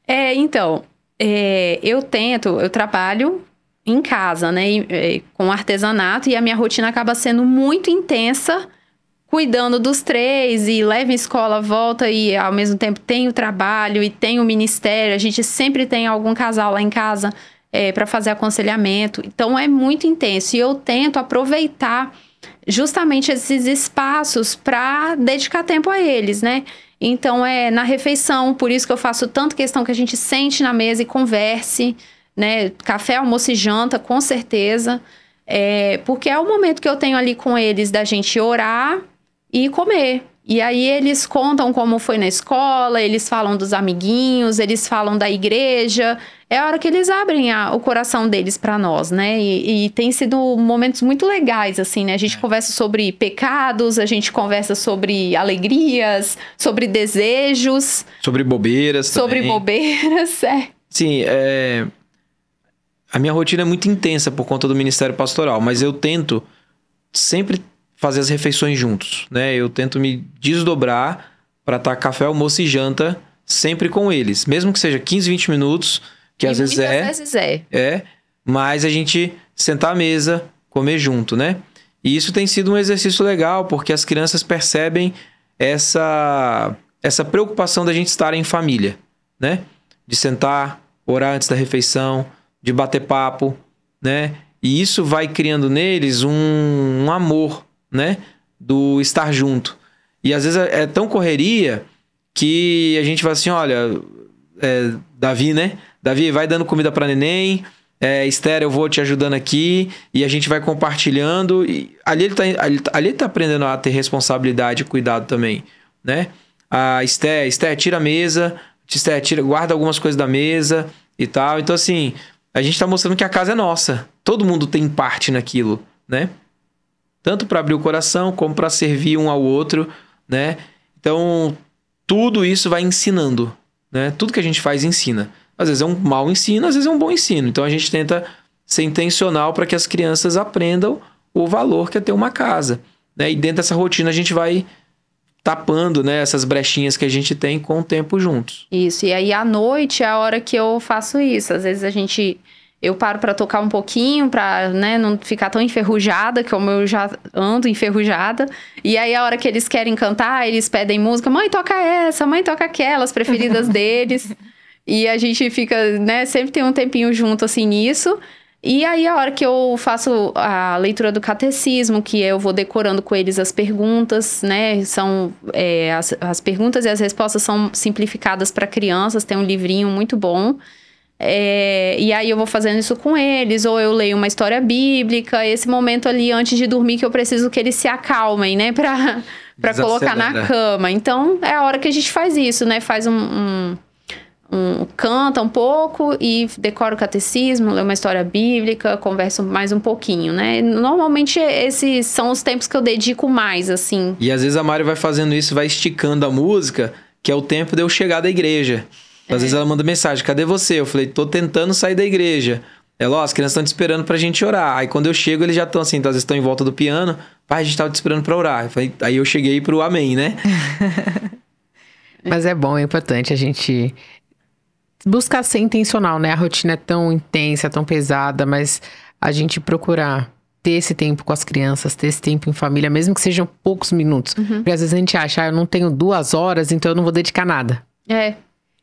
É, então, é, eu tento, eu trabalho em casa, né, e, e, é, com artesanato, e a minha rotina acaba sendo muito intensa cuidando dos três e leva a escola, volta e ao mesmo tempo tem o trabalho e tem o ministério. A gente sempre tem algum casal lá em casa é, para fazer aconselhamento. Então é muito intenso e eu tento aproveitar justamente esses espaços para dedicar tempo a eles, né? Então é na refeição, por isso que eu faço tanto questão que a gente sente na mesa e converse, né? Café, almoço e janta, com certeza. É, porque é o momento que eu tenho ali com eles da gente orar, e comer. E aí eles contam como foi na escola, eles falam dos amiguinhos, eles falam da igreja. É a hora que eles abrem a, o coração deles para nós, né? E, e, tem sido momentos muito legais, assim, né? A gente é. conversa sobre pecados, a gente conversa sobre alegrias, sobre desejos. Sobre bobeiras sobre também. Sobre bobeiras, é. Sim, é... A minha rotina é muito intensa por conta do ministério pastoral, mas eu tento sempre fazer as refeições juntos, né? Eu tento me desdobrar para estar tá café, almoço e janta sempre com eles, mesmo que seja 15, 20 minutos, que e às vezes é, vezes é. É, mas a gente sentar à mesa, comer junto, né? E isso tem sido um exercício legal, porque as crianças percebem essa essa preocupação da gente estar em família, né? De sentar, orar antes da refeição, de bater papo, né? E isso vai criando neles um, um amor né? Do estar junto. E às vezes é, é tão correria que a gente vai assim: olha, é, Davi, né? Davi, vai dando comida para neném. É, Esther, eu vou te ajudando aqui. E a gente vai compartilhando. E ali ele tá, ali, ali ele tá aprendendo a ter responsabilidade e cuidado também, né? A Esther, Esther, tira a mesa. Esther, tira, guarda algumas coisas da mesa e tal. Então, assim, a gente tá mostrando que a casa é nossa. Todo mundo tem parte naquilo, né? tanto para abrir o coração como para servir um ao outro, né? Então, tudo isso vai ensinando, né? Tudo que a gente faz ensina. Às vezes é um mau ensino, às vezes é um bom ensino. Então a gente tenta ser intencional para que as crianças aprendam o valor que é ter uma casa, né? E dentro dessa rotina a gente vai tapando, né, essas brechinhas que a gente tem com o tempo juntos. Isso. E aí à noite é a hora que eu faço isso. Às vezes a gente eu paro para tocar um pouquinho, para né, não ficar tão enferrujada, como eu já ando enferrujada. E aí, a hora que eles querem cantar, eles pedem música. Mãe, toca essa, mãe, toca aquela, as preferidas deles. E a gente fica, né, sempre tem um tempinho junto, assim, nisso. E aí, a hora que eu faço a leitura do catecismo, que eu vou decorando com eles as perguntas, né, são... É, as, as perguntas e as respostas são simplificadas para crianças, tem um livrinho muito bom é, e aí eu vou fazendo isso com eles, ou eu leio uma história bíblica, esse momento ali antes de dormir que eu preciso que eles se acalmem, né, pra, pra colocar na cama. Então é a hora que a gente faz isso, né? Faz um, um, um canta um pouco e decora o catecismo, lê uma história bíblica, converso mais um pouquinho, né? Normalmente esses são os tempos que eu dedico mais, assim. E às vezes a Mário vai fazendo isso, vai esticando a música, que é o tempo de eu chegar da igreja. Às é. vezes ela manda mensagem: cadê você? Eu falei: tô tentando sair da igreja. Ela, ó, as crianças estão te esperando pra gente orar. Aí quando eu chego, eles já estão assim, então, às vezes estão em volta do piano. Pai, a gente tava te esperando pra orar. Eu falei, aí eu cheguei pro amém, né? Mas é bom, é importante a gente buscar ser intencional, né? A rotina é tão intensa, tão pesada, mas a gente procurar ter esse tempo com as crianças, ter esse tempo em família, mesmo que sejam poucos minutos. Uhum. Porque às vezes a gente acha, ah, eu não tenho duas horas, então eu não vou dedicar nada. É.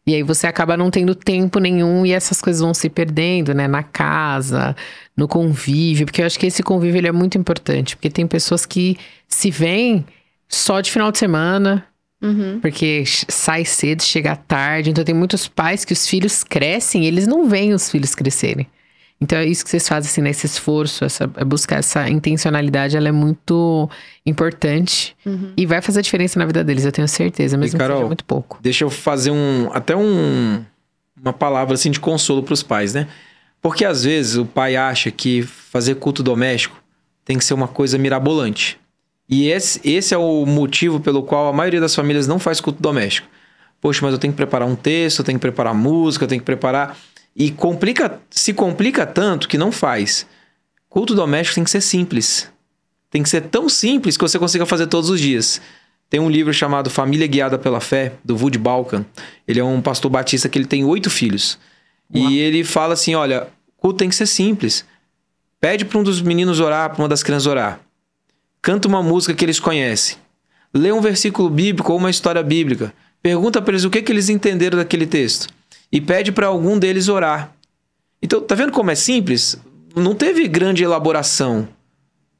E aí você acaba não tendo tempo nenhum e essas coisas vão se perdendo, né? Na casa, no convívio, porque eu acho que esse convívio ele é muito importante, porque tem pessoas que se veem só de final de semana, Uhum. Porque sai cedo, chega tarde. Então, tem muitos pais que os filhos crescem e eles não veem os filhos crescerem. Então é isso que vocês fazem, assim, nesse né? esforço, essa é buscar essa intencionalidade, ela é muito importante uhum. e vai fazer diferença na vida deles, eu tenho certeza, mesmo e, Carol, que seja muito pouco. Deixa eu fazer um até um uma palavra assim de consolo para os pais, né? Porque às vezes o pai acha que fazer culto doméstico tem que ser uma coisa mirabolante. E esse, esse é o motivo pelo qual a maioria das famílias não faz culto doméstico. Poxa, mas eu tenho que preparar um texto, eu tenho que preparar música, eu tenho que preparar. E complica, se complica tanto que não faz. Culto doméstico tem que ser simples. Tem que ser tão simples que você consiga fazer todos os dias. Tem um livro chamado Família Guiada pela Fé, do Wood Balkan. Ele é um pastor batista que ele tem oito filhos. Uau. E ele fala assim: olha, culto tem que ser simples. Pede para um dos meninos orar, para uma das crianças orar. Canta uma música que eles conhecem. Lê um versículo bíblico ou uma história bíblica. Pergunta para eles o que, que eles entenderam daquele texto e pede para algum deles orar. Então, tá vendo como é simples? Não teve grande elaboração,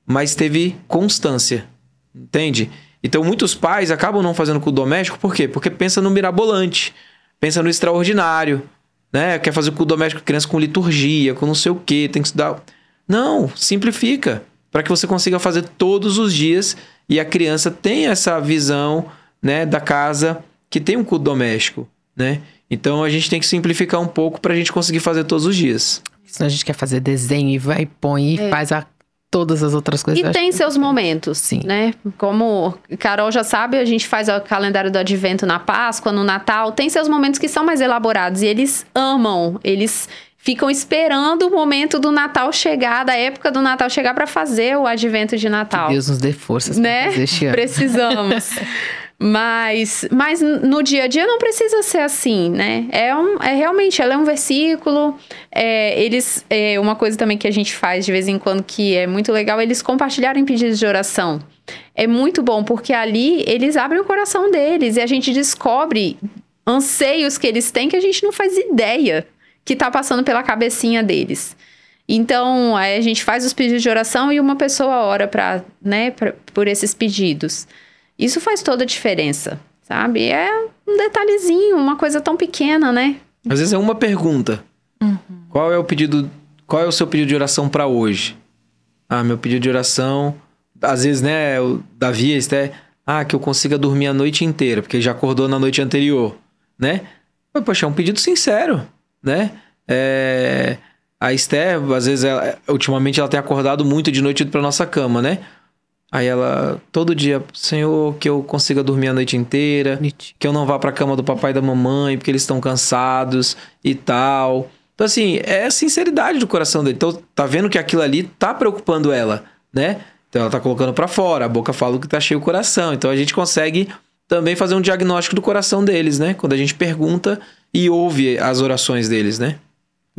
mas teve constância. Entende? Então, muitos pais acabam não fazendo culto doméstico, por quê? Porque pensa no mirabolante, pensa no extraordinário, né? Quer fazer culto doméstico criança com liturgia, com não sei o quê, tem que estudar. Não, simplifica, para que você consiga fazer todos os dias e a criança tenha essa visão, né, da casa que tem um culto doméstico, né? Então a gente tem que simplificar um pouco para a gente conseguir fazer todos os dias. Senão a gente quer fazer desenho e vai, põe e é. faz a todas as outras coisas. E tem seus momentos, Sim. né? Como Carol já sabe, a gente faz o calendário do advento na Páscoa, no Natal, tem seus momentos que são mais elaborados e eles amam, eles ficam esperando o momento do Natal chegar, da época do Natal chegar para fazer o advento de Natal. Que Deus nos dê forças né? fazer este ano. Precisamos. Mas, mas no dia a dia não precisa ser assim, né? É, um, é realmente, ela é um versículo. É, eles, é, uma coisa também que a gente faz de vez em quando que é muito legal, eles compartilharem pedidos de oração. É muito bom, porque ali eles abrem o coração deles e a gente descobre anseios que eles têm que a gente não faz ideia que tá passando pela cabecinha deles. Então, a gente faz os pedidos de oração e uma pessoa ora pra, né, pra, por esses pedidos. Isso faz toda a diferença, sabe? É um detalhezinho, uma coisa tão pequena, né? Às vezes é uma pergunta. Uhum. Qual é o pedido? Qual é o seu pedido de oração para hoje? Ah, meu pedido de oração. Às vezes, né, o Davi, Esté, ah, que eu consiga dormir a noite inteira, porque já acordou na noite anterior, né? poxa, é um pedido sincero, né? É, a Esther, às vezes, ela, ultimamente ela tem acordado muito de noite para nossa cama, né? Aí ela, todo dia, Senhor, que eu consiga dormir a noite inteira, que eu não vá pra cama do papai e da mamãe, porque eles estão cansados e tal. Então, assim, é a sinceridade do coração dele. Então, tá vendo que aquilo ali tá preocupando ela, né? Então, ela tá colocando para fora, a boca fala o que tá cheio o coração. Então, a gente consegue também fazer um diagnóstico do coração deles, né? Quando a gente pergunta e ouve as orações deles, né?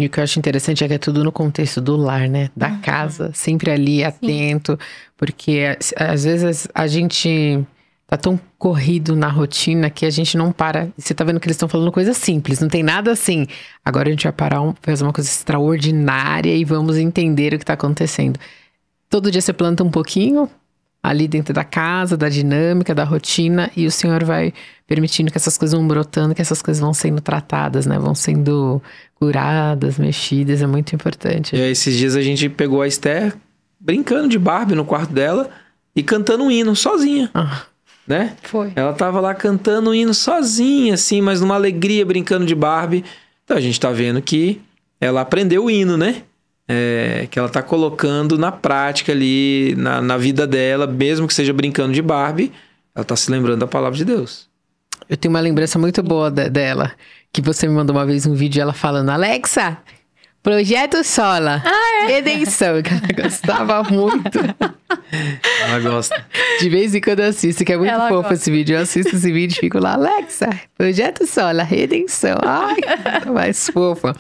E o que eu acho interessante é que é tudo no contexto do lar, né? Da uhum. casa, sempre ali atento, Sim. porque às vezes a gente tá tão corrido na rotina que a gente não para. Você tá vendo que eles estão falando coisa simples, não tem nada assim. Agora a gente vai parar, um, fazer uma coisa extraordinária e vamos entender o que tá acontecendo. Todo dia você planta um pouquinho ali dentro da casa, da dinâmica, da rotina, e o senhor vai permitindo que essas coisas vão brotando, que essas coisas vão sendo tratadas, né? Vão sendo curadas, mexidas, é muito importante. E aí, esses dias a gente pegou a Esther brincando de Barbie no quarto dela e cantando um hino sozinha. Ah. Né? Foi. Ela tava lá cantando um hino sozinha, assim, mas numa alegria brincando de Barbie. Então a gente tá vendo que ela aprendeu o hino, né? É, que ela tá colocando na prática ali, na, na vida dela, mesmo que seja brincando de Barbie, ela tá se lembrando da palavra de Deus. Eu tenho uma lembrança muito boa de, dela, que você me mandou uma vez um vídeo ela falando, Alexa, Projeto Sola. Ah, é? Redenção, ela gostava muito. Ela gosta. De vez em quando eu assisto, que é muito ela fofo gosta. esse vídeo. Eu assisto esse vídeo e fico lá, Alexa, Projeto Sola, Redenção. Ai, mais fofa.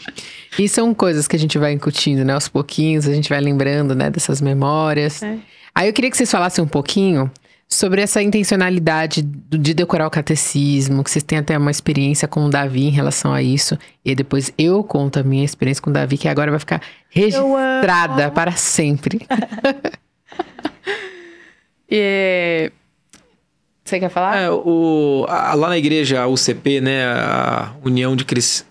E são coisas que a gente vai incutindo, né? Aos pouquinhos, a gente vai lembrando, né? Dessas memórias. É. Aí eu queria que vocês falassem um pouquinho Sobre essa intencionalidade de decorar o catecismo, que vocês têm até uma experiência com o Davi em relação a isso, e depois eu conto a minha experiência com o Davi, que agora vai ficar registrada para sempre. Você quer falar? É, o, a, lá na igreja, a UCP, né, a União de,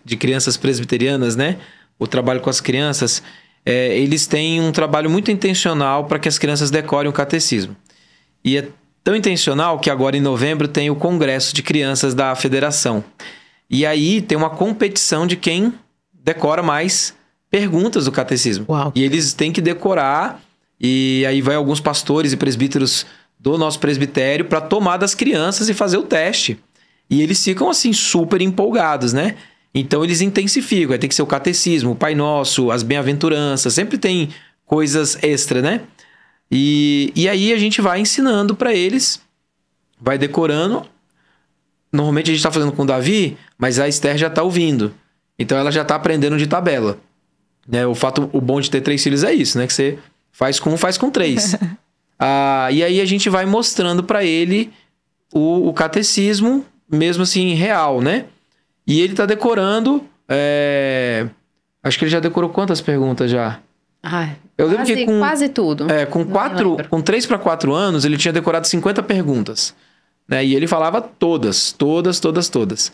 de Crianças Presbiterianas, né, o trabalho com as crianças, é, eles têm um trabalho muito intencional para que as crianças decorem o catecismo. E é Tão intencional que agora em novembro tem o Congresso de Crianças da Federação. E aí tem uma competição de quem decora mais perguntas do catecismo. Uau. E eles têm que decorar, e aí vai alguns pastores e presbíteros do nosso presbitério para tomar das crianças e fazer o teste. E eles ficam assim super empolgados, né? Então eles intensificam, aí tem que ser o catecismo, o Pai Nosso, as bem-aventuranças, sempre tem coisas extra, né? E, e aí a gente vai ensinando para eles, vai decorando. Normalmente a gente tá fazendo com o Davi, mas a Esther já tá ouvindo. Então ela já tá aprendendo de tabela. Né? O fato, o bom de ter três filhos é isso, né? Que você faz com um, faz com três. ah, e aí a gente vai mostrando para ele o, o, catecismo, mesmo assim, real, né? E ele tá decorando. É... Acho que ele já decorou quantas perguntas já? Ai, eu lembro quase, que com, quase tudo. É, com, quatro, com três para quatro anos, ele tinha decorado 50 perguntas. Né? E ele falava todas, todas, todas, todas.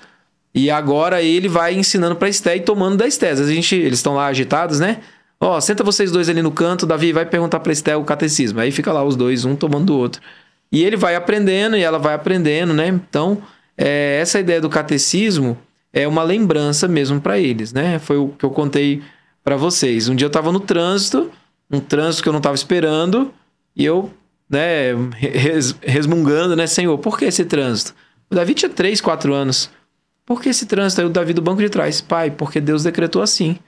E agora ele vai ensinando pra Esté e tomando da Esté. a gente, eles estão lá agitados, né? Ó, oh, senta vocês dois ali no canto, Davi vai perguntar pra Esté o catecismo. Aí fica lá os dois, um tomando do outro. E ele vai aprendendo e ela vai aprendendo, né? Então, é, essa ideia do catecismo é uma lembrança mesmo para eles, né? Foi o que eu contei para vocês. Um dia eu tava no trânsito, um trânsito que eu não tava esperando, e eu, né, res, resmungando, né, Senhor, por que esse trânsito? O Davi tinha 3, 4 anos. Por que esse trânsito? Aí o Davi do banco de trás, pai, porque Deus decretou assim.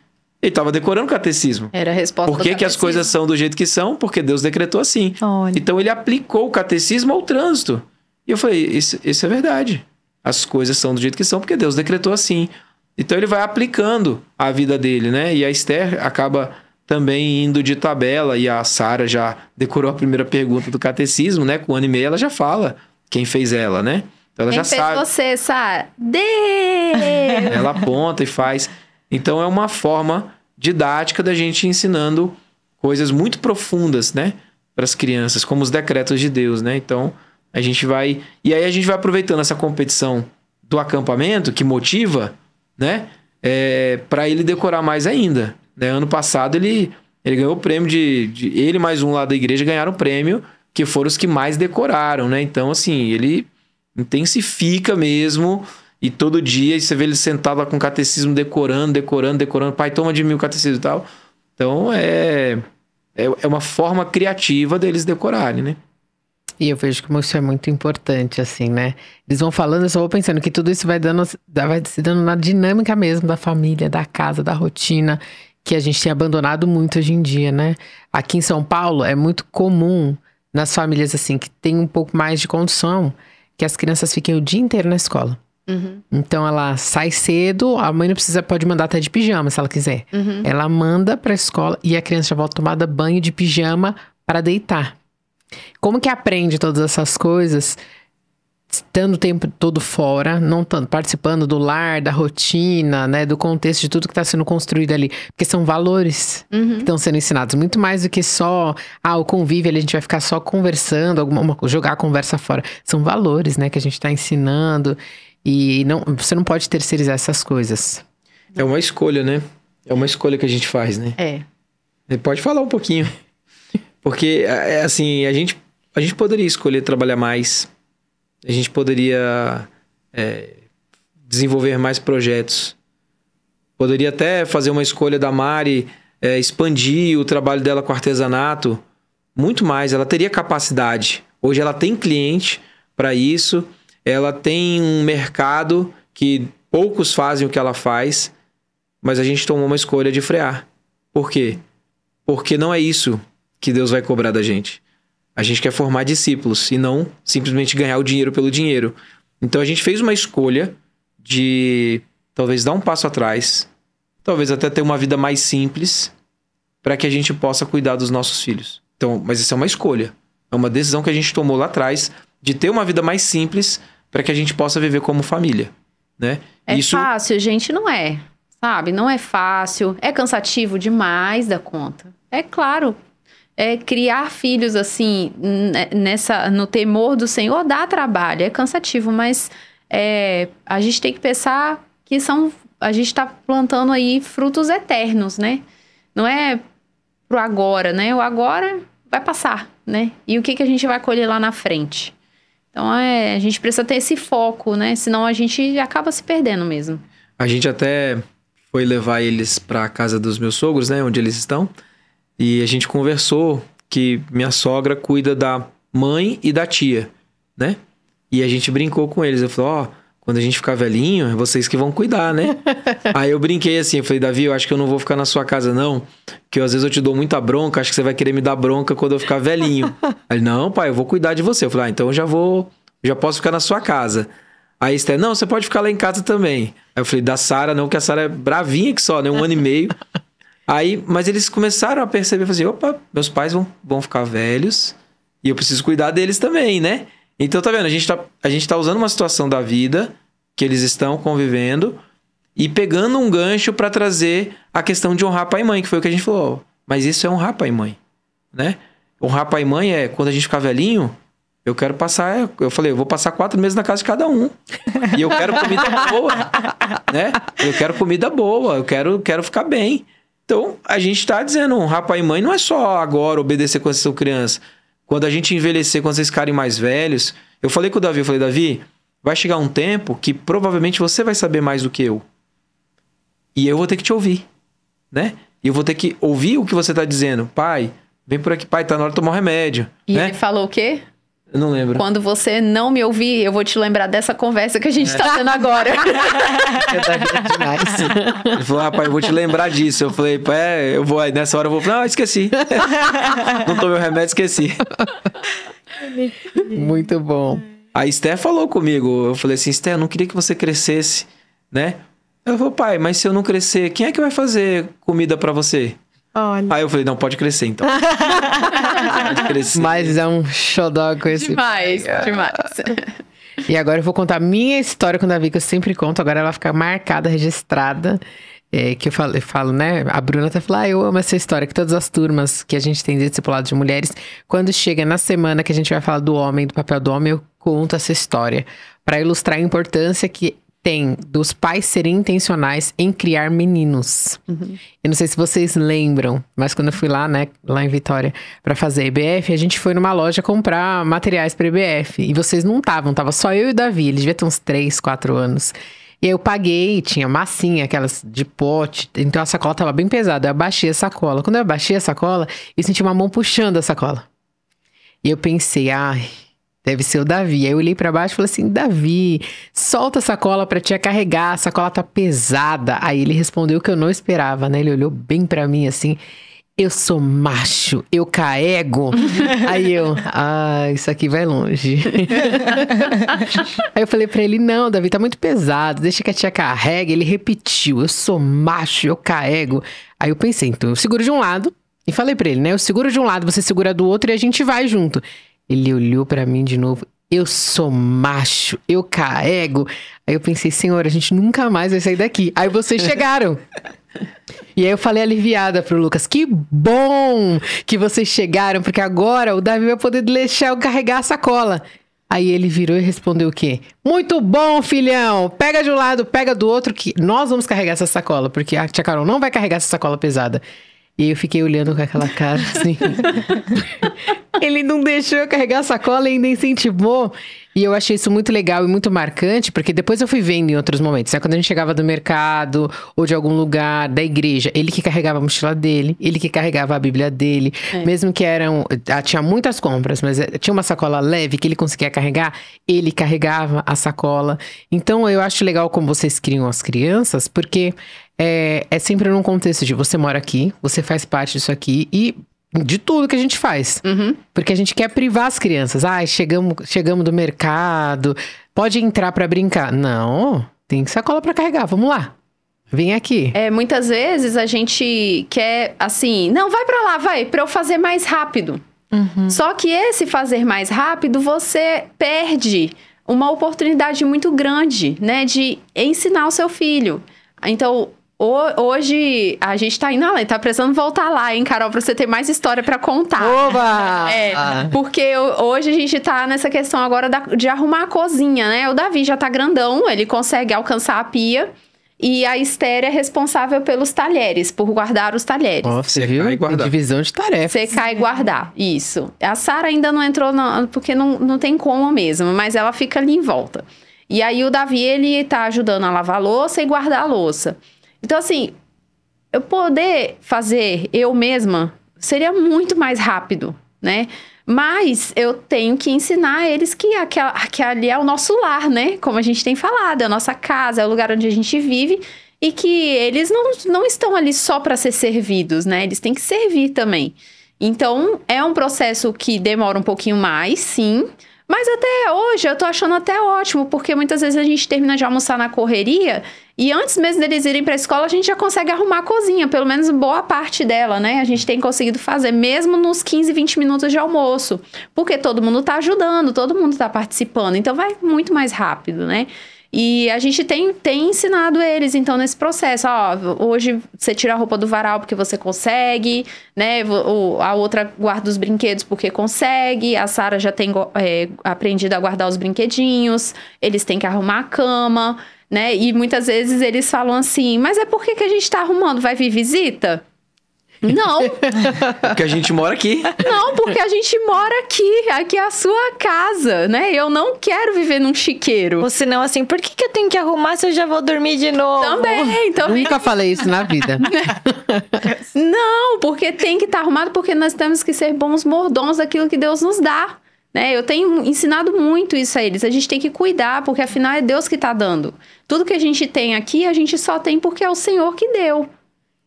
Ele estava decorando o catecismo. Era a resposta. Por que, que as coisas são do jeito que são? Porque Deus decretou assim. Olha. Então ele aplicou o catecismo ao trânsito. E eu falei: isso, isso é verdade. As coisas são do jeito que são porque Deus decretou assim. Então ele vai aplicando a vida dele, né? E a Esther acaba também indo de tabela, e a Sara já decorou a primeira pergunta do catecismo, né? Com um ano e meio ela já fala quem fez ela, né? Então ela quem já fez sabe. você, Sara? Deus! ela aponta e faz. Então é uma forma didática da gente ensinando coisas muito profundas, né? Para as crianças, como os decretos de Deus, né? Então a gente vai. E aí a gente vai aproveitando essa competição do acampamento que motiva né? É, para ele decorar mais ainda. Né? Ano passado ele, ele ganhou o prêmio de, de, Ele mais um lá da igreja ganharam o prêmio, que foram os que mais decoraram, né? Então, assim, ele intensifica mesmo. E todo dia você vê ele sentado lá com o catecismo decorando, decorando, decorando. Pai, toma de mim o catecismo e tal. Então é, é, é uma forma criativa deles decorarem, né? E eu vejo como isso é muito importante, assim, né? Eles vão falando, eu só vou pensando que tudo isso vai dando, vai se dando na dinâmica mesmo da família, da casa, da rotina, que a gente tem abandonado muito hoje em dia, né? Aqui em São Paulo é muito comum nas famílias, assim, que tem um pouco mais de condição, que as crianças fiquem o dia inteiro na escola. Uhum. Então ela sai cedo, a mãe não precisa, pode mandar até de pijama se ela quiser. Uhum. Ela manda pra escola e a criança já volta tomada banho de pijama para deitar. Como que aprende todas essas coisas? Estando o tempo todo fora, não tanto, participando do lar, da rotina, né? Do contexto de tudo que está sendo construído ali. Porque são valores uhum. que estão sendo ensinados. Muito mais do que só, ah, o convívio ali, a gente vai ficar só conversando, alguma, uma, jogar a conversa fora. São valores, né? Que a gente está ensinando. E não, você não pode terceirizar essas coisas. É uma escolha, né? É uma escolha que a gente faz, né? É. Você pode falar um pouquinho. Porque, é, é assim, a gente, a gente poderia escolher trabalhar mais, a gente poderia é, desenvolver mais projetos, poderia até fazer uma escolha da Mari, é, expandir o trabalho dela com artesanato, muito mais, ela teria capacidade. Hoje ela tem cliente para isso, ela tem um mercado que poucos fazem o que ela faz, mas a gente tomou uma escolha de frear. Por quê? Porque não é isso que Deus vai cobrar da gente. A gente quer formar discípulos e não simplesmente ganhar o dinheiro pelo dinheiro. Então a gente fez uma escolha de talvez dar um passo atrás, talvez até ter uma vida mais simples, para que a gente possa cuidar dos nossos filhos. Então, mas isso é uma escolha. É uma decisão que a gente tomou lá atrás de ter uma vida mais simples para que a gente possa viver como família, né? É isso... fácil, gente, não é. Sabe? Não é fácil, é cansativo demais da conta. É claro, é, criar filhos assim né, nessa no temor do Senhor dá trabalho, é cansativo, mas é, a gente tem que pensar que são a gente está plantando aí frutos eternos, né? Não é pro agora, né? O agora vai passar, né? E o que que a gente vai colher lá na frente? Então é, a gente precisa ter esse foco, né? Senão a gente acaba se perdendo mesmo. A gente até foi levar eles para a casa dos meus sogros, né? Onde eles estão. E a gente conversou que minha sogra cuida da mãe e da tia, né? E a gente brincou com eles. Eu falei, ó, oh, quando a gente ficar velhinho, é vocês que vão cuidar, né? Aí eu brinquei assim, eu falei, Davi, eu acho que eu não vou ficar na sua casa, não. Que às vezes eu te dou muita bronca, acho que você vai querer me dar bronca quando eu ficar velhinho. ele não, pai, eu vou cuidar de você. Eu falei, ah, então eu já vou, já posso ficar na sua casa. Aí Esther, não, você pode ficar lá em casa também. Aí eu falei, da Sara, não, que a Sara é bravinha que só, né? Um ano e meio. Aí, mas eles começaram a perceber, assim, opa, meus pais vão, vão ficar velhos e eu preciso cuidar deles também, né? Então, tá vendo? A gente tá, a gente tá usando uma situação da vida que eles estão convivendo e pegando um gancho para trazer a questão de honrar pai e mãe, que foi o que a gente falou. Mas isso é honrar pai e mãe, né? Honrar pai e mãe é quando a gente ficar velhinho, eu quero passar, eu falei, eu vou passar quatro meses na casa de cada um. E eu quero comida boa, né? Eu quero comida boa, eu quero, quero ficar bem. Então, a gente está dizendo, rapaz e mãe, não é só agora obedecer quando vocês são crianças. Quando a gente envelhecer, quando vocês ficarem mais velhos. Eu falei com o Davi, eu falei, Davi, vai chegar um tempo que provavelmente você vai saber mais do que eu. E eu vou ter que te ouvir, né? E eu vou ter que ouvir o que você está dizendo. Pai, vem por aqui, pai, tá na hora de tomar um remédio. E né? ele falou o quê? Eu não lembro. Quando você não me ouvir, eu vou te lembrar dessa conversa que a gente é. tá tendo agora. É eu demais. Ele falou, rapaz, eu vou te lembrar disso. Eu falei, pé, eu vou. Aí nessa hora eu vou falar, não, esqueci. não tomei o remédio, esqueci. Muito bom. A Esté falou comigo. Eu falei assim, Esté, eu não queria que você crescesse, né? Eu falei, pai, mas se eu não crescer, quem é que vai fazer comida para você? Olha. Aí eu falei, não, pode crescer então. pode crescer. Mas é um xodó com esse. Demais, demais. E agora eu vou contar a minha história com o Davi, que eu sempre conto, agora ela fica marcada, registrada. É, que eu falo, eu falo, né? A Bruna até fala, ah, eu amo essa história, que todas as turmas que a gente tem de discipulado de mulheres, quando chega na semana que a gente vai falar do homem, do papel do homem, eu conto essa história, para ilustrar a importância que tem dos pais serem intencionais em criar meninos. Uhum. Eu não sei se vocês lembram, mas quando eu fui lá, né, lá em Vitória, para fazer EBF, a gente foi numa loja comprar materiais para EBF. E vocês não estavam, tava só eu e o Davi, ele devia ter uns 3, 4 anos. E aí eu paguei, tinha massinha, aquelas de pote, então a sacola tava bem pesada. Eu abaixei a sacola. Quando eu abaixei a sacola, eu senti uma mão puxando a sacola. E eu pensei, ai, ah, Deve ser o Davi. Aí eu olhei para baixo e falei assim: Davi, solta a sacola pra tia carregar, a sacola tá pesada. Aí ele respondeu o que eu não esperava, né? Ele olhou bem para mim assim. Eu sou macho, eu caego. Aí eu, ah, isso aqui vai longe. Aí eu falei para ele: não, Davi, tá muito pesado, deixa que a tia carregue. Ele repetiu: eu sou macho, eu caego. Aí eu pensei: então eu seguro de um lado, e falei para ele, né? Eu seguro de um lado, você segura do outro e a gente vai junto. Ele olhou para mim de novo. Eu sou macho, eu carrego. Aí eu pensei, senhor, a gente nunca mais vai sair daqui. Aí vocês chegaram. E aí eu falei aliviada pro Lucas, que bom que vocês chegaram, porque agora o Davi vai poder deixar eu carregar a sacola. Aí ele virou e respondeu o quê? Muito bom, filhão! Pega de um lado, pega do outro, que nós vamos carregar essa sacola, porque a tia Carol não vai carregar essa sacola pesada. E eu fiquei olhando com aquela cara assim. Ele não deixou eu carregar a sacola e ainda incentivou. E eu achei isso muito legal e muito marcante, porque depois eu fui vendo em outros momentos. Né? Quando a gente chegava do mercado ou de algum lugar, da igreja, ele que carregava a mochila dele, ele que carregava a Bíblia dele. É. Mesmo que eram. Ah, tinha muitas compras, mas eh, tinha uma sacola leve que ele conseguia carregar, ele carregava a sacola. Então eu acho legal como vocês criam as crianças, porque é, é, sempre num contexto de você mora aqui, você faz parte disso aqui e de tudo que a gente faz. Uhum. Porque a gente quer privar as crianças. Ai, ah, chegamos, chegamos do mercado, pode entrar para brincar. Não, tem sacola para carregar, vamos lá. Vem aqui. É, muitas vezes a gente quer assim, não, vai para lá, vai, para eu fazer mais rápido. Uhum. Só que esse fazer mais rápido, você perde uma oportunidade muito grande, né, de ensinar o seu filho. Então, Hoje a gente tá indo além, tá precisando voltar lá, hein, Carol, pra você ter mais história para contar. Oba! É, ah. porque hoje a gente tá nessa questão agora de arrumar a cozinha, né? O Davi já tá grandão, ele consegue alcançar a pia. E a Estéria é responsável pelos talheres, por guardar os talheres. Nossa, você viu? E guardar. Divisão de tarefas. Secar e guardar, isso. A Sara ainda não entrou, porque não, não tem como mesmo, mas ela fica ali em volta. E aí o Davi, ele tá ajudando a lavar a louça e guardar a louça. Então, assim, eu poder fazer eu mesma seria muito mais rápido, né? Mas eu tenho que ensinar eles que, aquela, que ali é o nosso lar, né? Como a gente tem falado, é a nossa casa, é o lugar onde a gente vive e que eles não, não estão ali só para ser servidos, né? Eles têm que servir também. Então, é um processo que demora um pouquinho mais, sim. Mas até hoje eu tô achando até ótimo, porque muitas vezes a gente termina de almoçar na correria e antes mesmo deles irem para a escola, a gente já consegue arrumar a cozinha, pelo menos boa parte dela, né? A gente tem conseguido fazer, mesmo nos 15, 20 minutos de almoço. Porque todo mundo está ajudando, todo mundo está participando. Então vai muito mais rápido, né? E a gente tem, tem ensinado eles, então, nesse processo. Ó, hoje você tira a roupa do varal porque você consegue, né? a outra guarda os brinquedos porque consegue. A Sara já tem é, aprendido a guardar os brinquedinhos. Eles têm que arrumar a cama né? E muitas vezes eles falam assim, mas é por que, que a gente está arrumando? Vai vir visita? Não. porque a gente mora aqui. Não, porque a gente mora aqui. Aqui é a sua casa, né? Eu não quero viver num chiqueiro. Ou senão, assim, por que, que eu tenho que arrumar se eu já vou dormir de novo? Também, também. Nunca falei isso na vida. não, porque tem que estar tá arrumado, porque nós temos que ser bons mordomos daquilo que Deus nos dá. Né? Eu tenho ensinado muito isso a eles. A gente tem que cuidar, porque afinal é Deus que está dando. Tudo que a gente tem aqui, a gente só tem porque é o Senhor que deu.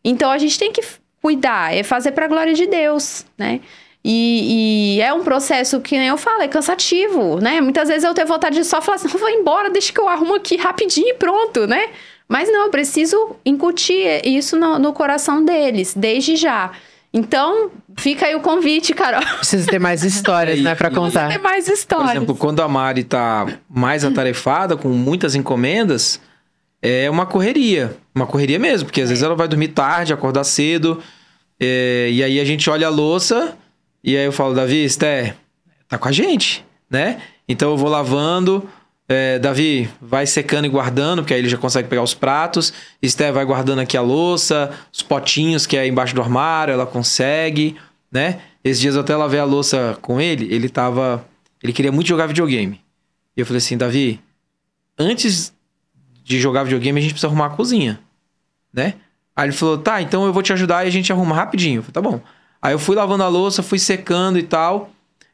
Então a gente tem que cuidar, é fazer para a glória de Deus, né? E, e, é um processo que nem eu falo, é cansativo, né? Muitas vezes eu tenho vontade de só falar assim, vou embora, deixa que eu arrumo aqui rapidinho e pronto, né? Mas não, eu preciso incutir isso no, no coração deles, desde já. Então, Fica aí o convite, Carol. Precisa ter mais histórias, é, né, para contar. Precisa ter mais histórias. Por exemplo, quando a Mari tá mais atarefada, com muitas encomendas, é uma correria. Uma correria mesmo, porque às vezes ela vai dormir tarde, acordar cedo. É, e aí a gente olha a louça, e aí eu falo, Davi, Esté, tá com a gente, né? Então eu vou lavando, é, Davi, vai secando e guardando, porque aí ele já consegue pegar os pratos. Esther vai guardando aqui a louça, os potinhos que é embaixo do armário, ela consegue, né? Esses dias eu até lavei a louça com ele, ele tava. Ele queria muito jogar videogame. E eu falei assim, Davi, antes de jogar videogame, a gente precisa arrumar a cozinha, né? Aí ele falou, tá, então eu vou te ajudar e a gente arruma rapidinho. Eu falei, tá bom. Aí eu fui lavando a louça, fui secando e tal.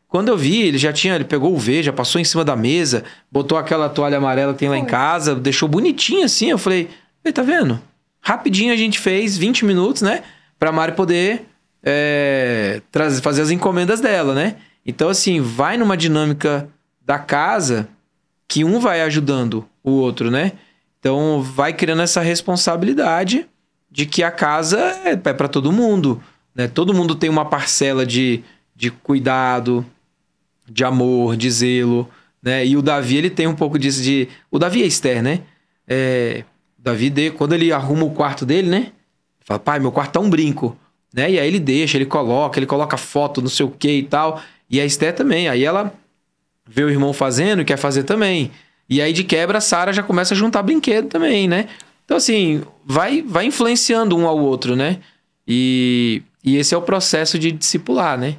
Quando eu vi, ele já tinha, ele pegou o V, já passou em cima da mesa, botou aquela toalha amarela que tem lá em casa, deixou bonitinho assim. Eu falei, ele tá vendo? Rapidinho a gente fez, 20 minutos, né? Pra Mari poder é, eh, trazer, fazer as encomendas dela, né? Então, assim, vai numa dinâmica da casa que um vai ajudando o outro, né? Então, vai criando essa responsabilidade de que a casa é, é para todo mundo, né? Todo mundo tem uma parcela de, de cuidado, de amor, de zelo, né? E o Davi, ele tem um pouco disso de... O Davi é Esther, né? É... Davi, quando ele arruma o quarto dele, né? Ele fala, pai, meu quarto tá um brinco, né? E aí ele deixa, ele coloca, ele coloca foto, não sei o que e tal. E a Esther também. Aí ela vê o irmão fazendo e quer fazer também. E aí, de quebra, a Sara já começa a juntar brinquedo também, né? Então, assim, vai, vai influenciando um ao outro, né? E, e esse é o processo de discipular, né?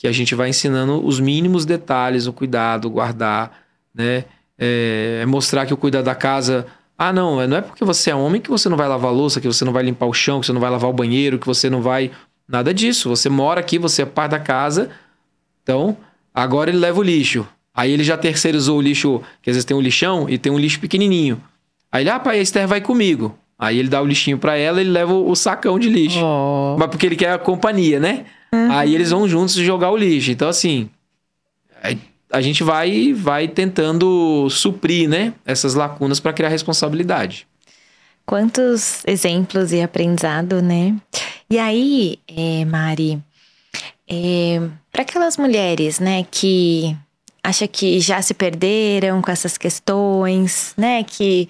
que a gente vai ensinando os mínimos detalhes, o cuidado, guardar, né? É, é mostrar que o cuidar da casa. Ah, não, é, não é porque você é homem que você não vai lavar louça, que você não vai limpar o chão, que você não vai lavar o banheiro, que você não vai. Nada disso. Você mora aqui, você é pai da casa. Então, agora ele leva o lixo. Aí ele já terceirizou o lixo, que às vezes tem um lixão e tem um lixo pequenininho. Aí ele, ah, pai, a Esther vai comigo. Aí ele dá o lixinho para ela, ele leva o sacão de lixo. Oh. Mas porque ele quer a companhia, né? Uhum. Aí eles vão juntos jogar o lixo. Então, assim, a gente vai, vai tentando suprir, né? Essas lacunas para criar responsabilidade. Quantos exemplos e aprendizado, né? E aí, é, Mari, é, para aquelas mulheres, né, que acha que já se perderam com essas questões, né, que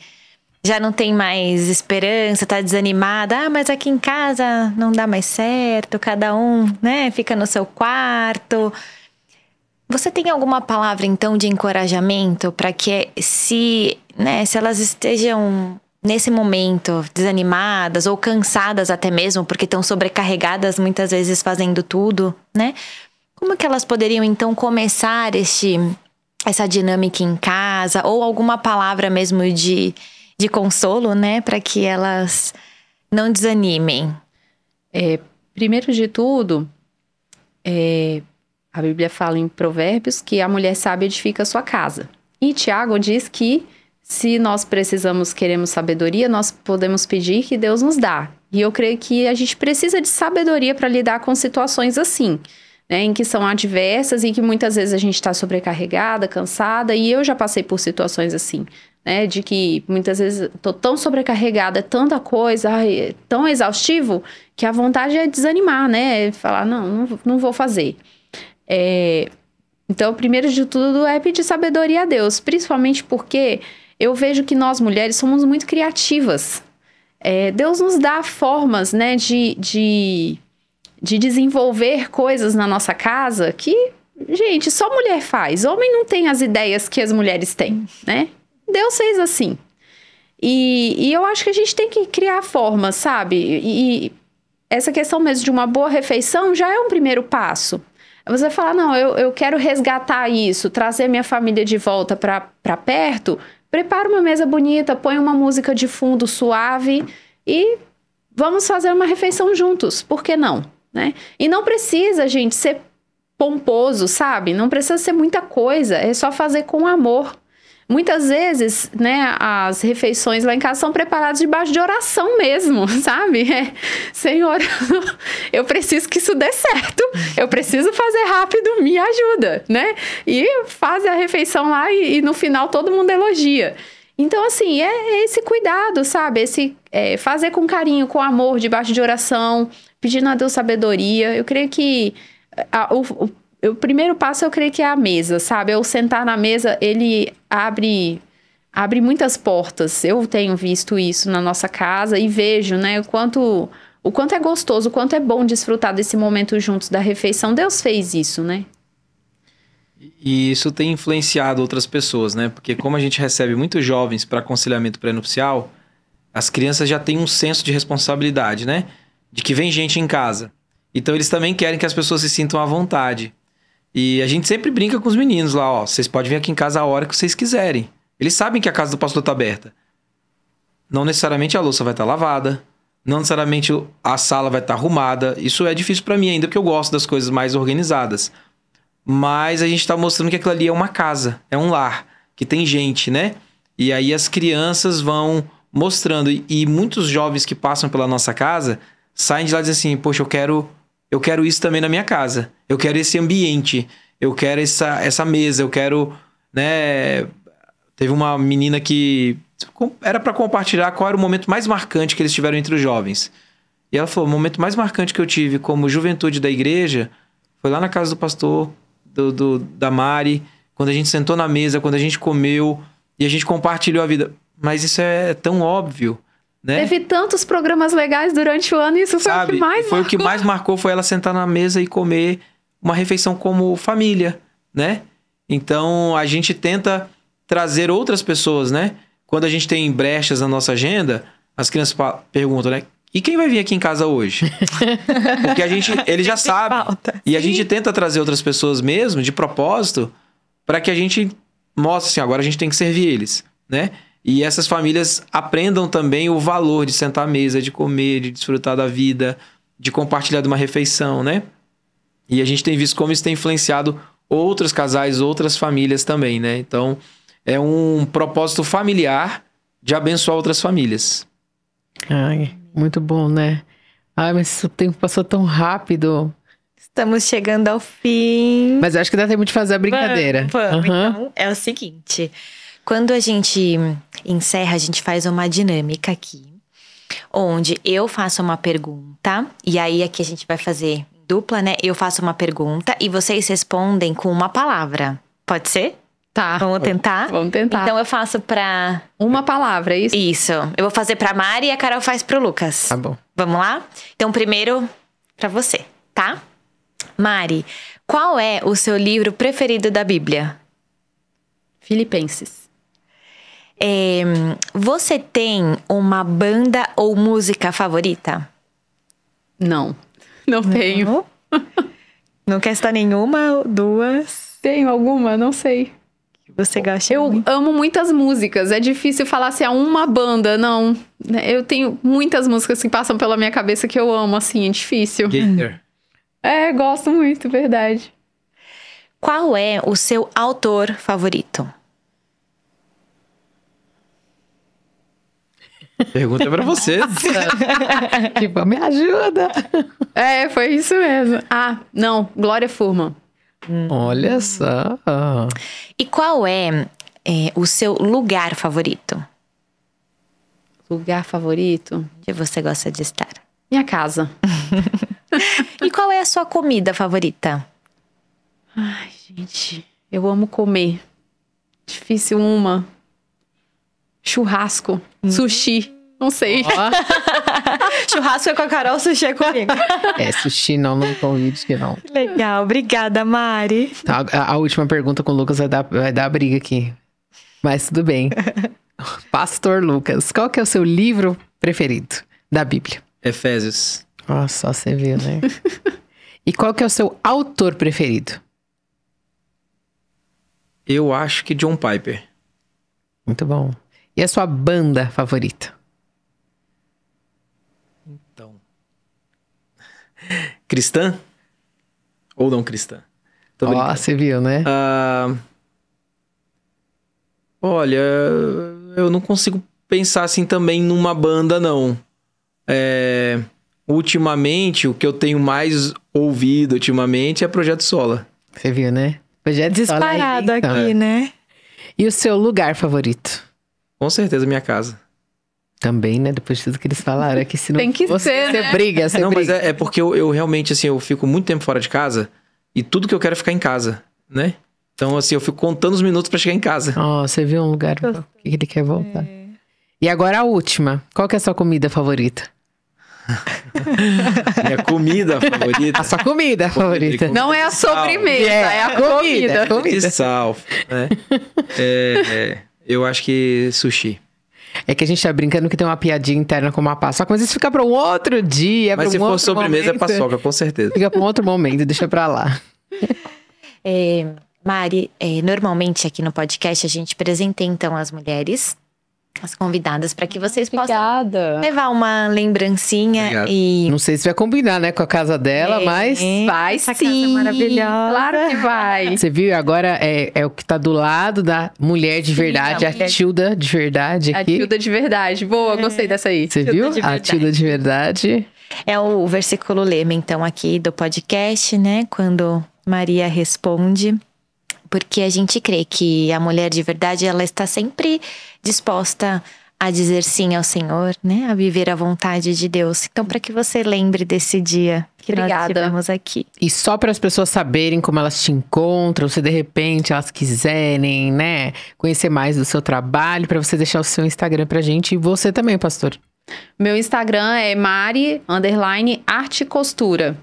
já não tem mais esperança, tá desanimada. Ah, mas aqui em casa não dá mais certo, cada um, né, fica no seu quarto. Você tem alguma palavra então de encorajamento para que se, né, se elas estejam nesse momento desanimadas ou cansadas até mesmo, porque estão sobrecarregadas muitas vezes fazendo tudo, né? Como que elas poderiam então começar este essa dinâmica em casa ou alguma palavra mesmo de de consolo, né, para que elas não desanimem? É, primeiro de tudo, é, a Bíblia fala em Provérbios que a mulher sábia edifica a sua casa. E Tiago diz que se nós precisamos, queremos sabedoria, nós podemos pedir que Deus nos dá. E eu creio que a gente precisa de sabedoria para lidar com situações assim, né, em que são adversas e que muitas vezes a gente está sobrecarregada, cansada. E eu já passei por situações assim né? De que muitas vezes tô tão sobrecarregada, é tanta coisa, ai, é tão exaustivo, que a vontade é desanimar, né? É falar, não, não, não vou fazer. É, então, primeiro de tudo é pedir sabedoria a Deus, principalmente porque eu vejo que nós mulheres somos muito criativas. É, Deus nos dá formas, né, de, de, de desenvolver coisas na nossa casa que, gente, só mulher faz. Homem não tem as ideias que as mulheres têm, né? Deus fez assim. E, e eu acho que a gente tem que criar formas, sabe? E, e essa questão mesmo de uma boa refeição já é um primeiro passo. Você falar, não, eu, eu quero resgatar isso, trazer minha família de volta para perto. Prepara uma mesa bonita, põe uma música de fundo suave e vamos fazer uma refeição juntos, por que não? Né? E não precisa, gente, ser pomposo, sabe? Não precisa ser muita coisa, é só fazer com amor. Muitas vezes, né, as refeições lá em casa são preparadas debaixo de oração mesmo, sabe? É, Senhor, eu preciso que isso dê certo, eu preciso fazer rápido, me ajuda, né? E faz a refeição lá e, e no final todo mundo elogia. Então, assim, é, é esse cuidado, sabe? Esse é, fazer com carinho, com amor, debaixo de oração, pedindo a Deus sabedoria. Eu creio que a, o, o primeiro passo eu creio que é a mesa, sabe? Eu sentar na mesa, ele abre abre muitas portas. Eu tenho visto isso na nossa casa e vejo, né, o quanto o quanto é gostoso, o quanto é bom desfrutar desse momento juntos da refeição. Deus fez isso, né? E isso tem influenciado outras pessoas, né? Porque como a gente recebe muitos jovens para aconselhamento pré-nupcial, as crianças já têm um senso de responsabilidade, né? De que vem gente em casa. Então eles também querem que as pessoas se sintam à vontade. E a gente sempre brinca com os meninos lá, ó. Vocês podem vir aqui em casa a hora que vocês quiserem. Eles sabem que a casa do pastor tá aberta. Não necessariamente a louça vai estar tá lavada. Não necessariamente a sala vai estar tá arrumada. Isso é difícil para mim ainda, porque eu gosto das coisas mais organizadas. Mas a gente tá mostrando que aquilo ali é uma casa, é um lar, que tem gente, né? E aí as crianças vão mostrando. E muitos jovens que passam pela nossa casa saem de lá e dizem assim: Poxa, eu quero eu quero isso também na minha casa. Eu quero esse ambiente. Eu quero essa, essa mesa. Eu quero, né? Teve uma menina que era para compartilhar qual era o momento mais marcante que eles tiveram entre os jovens. E ela falou: o momento mais marcante que eu tive como juventude da igreja foi lá na casa do pastor, do, do da Mari, quando a gente sentou na mesa, quando a gente comeu e a gente compartilhou a vida. Mas isso é tão óbvio. Né? Teve tantos programas legais durante o ano e isso Sabe, foi o que mais Foi marcou. o que mais marcou foi ela sentar na mesa e comer uma refeição como família, né? Então a gente tenta trazer outras pessoas, né? Quando a gente tem brechas na nossa agenda, as crianças perguntam, né? E quem vai vir aqui em casa hoje? Porque a gente, ele já sabe. Falta. E a gente tenta trazer outras pessoas mesmo, de propósito, para que a gente mostre assim, agora a gente tem que servir eles, né? E essas famílias aprendam também o valor de sentar à mesa, de comer, de desfrutar da vida, de compartilhar de uma refeição, né? E a gente tem visto como isso tem influenciado outros casais, outras famílias também, né? Então, é um propósito familiar de abençoar outras famílias. Ai, muito bom, né? Ai, mas o tempo passou tão rápido. Estamos chegando ao fim. Mas acho que dá tempo de fazer a brincadeira. Vamos, vamos. Uhum. Então, é o seguinte. Quando a gente encerra, a gente faz uma dinâmica aqui, onde eu faço uma pergunta, e aí aqui a gente vai fazer dupla, né? Eu faço uma pergunta e vocês respondem com uma palavra. Pode ser? Tá. Vamos tentar? Vamos tentar. Então eu faço pra. Uma palavra, é isso? Isso. Eu vou fazer pra Mari e a Carol faz pro Lucas. Tá bom. Vamos lá? Então, primeiro pra você, tá? Mari, qual é o seu livro preferido da Bíblia? Filipenses. É, você tem uma banda ou música favorita? Não, não, não. tenho. não quer estar nenhuma, duas? Tenho alguma, não sei. Você gosta? Eu muito? amo muitas músicas. É difícil falar se é uma banda, não. Eu tenho muitas músicas que passam pela minha cabeça que eu amo, assim, é difícil. Gator. É, gosto muito, verdade. Qual é o seu autor favorito? Pergunta pra vocês. tipo, me ajuda. É, foi isso mesmo. Ah, não, Glória Furman. Olha hum. só. E qual é, é o seu lugar favorito? Lugar favorito? Onde você gosta de estar? Minha casa. e qual é a sua comida favorita? Ai, gente, eu amo comer. Difícil uma churrasco, hum. sushi. Não sei. Oh. Churrasco é com a Carol, sushi é comigo. É, sushi não, não convide que não. Legal, obrigada, Mari. Tá, a, a, última pergunta com o Lucas vai dar, vai dar briga aqui. Mas tudo bem. Pastor Lucas, qual que é o seu livro preferido da Bíblia? Efésios. Ah, só você viu, né? e qual que é o seu autor preferido? Eu acho que John Piper. Muito bom. E a sua banda favorita? Então. Cristã? Ou não cristã? Ó, oh, você viu, né? Ah, olha, eu não consigo pensar assim também numa banda, não. É, ultimamente, o que eu tenho mais ouvido ultimamente é Projeto Sola. Você viu, né? Projeto Sola. É Disparado aqui, né? E o seu lugar favorito? Com certeza minha casa. Também, né? Depois de tudo que eles falaram, é que se não Tem que você, ser, né? briga, você Não, briga. mas é, é porque eu, eu, realmente, assim, eu fico muito tempo fora de casa e tudo que eu quero é ficar em casa, né? Então, assim, eu fico contando os minutos para chegar em casa. Ó, oh, você viu um lugar que ele quer voltar. É. E agora a última. Qual que é a sua comida favorita? Minha comida favorita. A sua comida favorita. Comida Não é a sobremesa, é, é a comida. comida. comida. De sal, né? é... é... Eu acho que sushi. É que a gente tá brincando que tem uma piadinha interna com uma paçoca, mas isso fica para um outro dia. Mas se um for sobremesa, é momento. é paçoca, com certeza. Fica para um outro momento, deixa para lá. É, Mari, é, normalmente aqui no podcast a gente apresenta então as mulheres as convidadas para que ah, vocês Obrigada. possam levar uma lembrancinha Obrigado. e não sei se vai combinar, né, com a casa dela, é, mas vai essa sim. Casa é maravilhosa. Claro que vai. Você viu? Agora é, é o que está do lado da mulher de sim, verdade, a, mulher... a, Tilda de verdade aqui. A Tilda de verdade. Boa, é. gostei dessa aí. Você viu? A Tilda de verdade. É o versículo lema então aqui do podcast, né? Quando Maria responde porque a gente crê que a mulher de verdade ela está sempre disposta a dizer sim ao Senhor, né? A viver a vontade de Deus. Então, para que você lembre desse dia que Obrigada. nós tivemos aqui. E só para as pessoas saberem como elas te encontram, se de repente elas quiserem, né, conhecer mais do seu trabalho, para você deixar o seu Instagram para gente e você também, pastor. Meu Instagram é mari underline arte costura.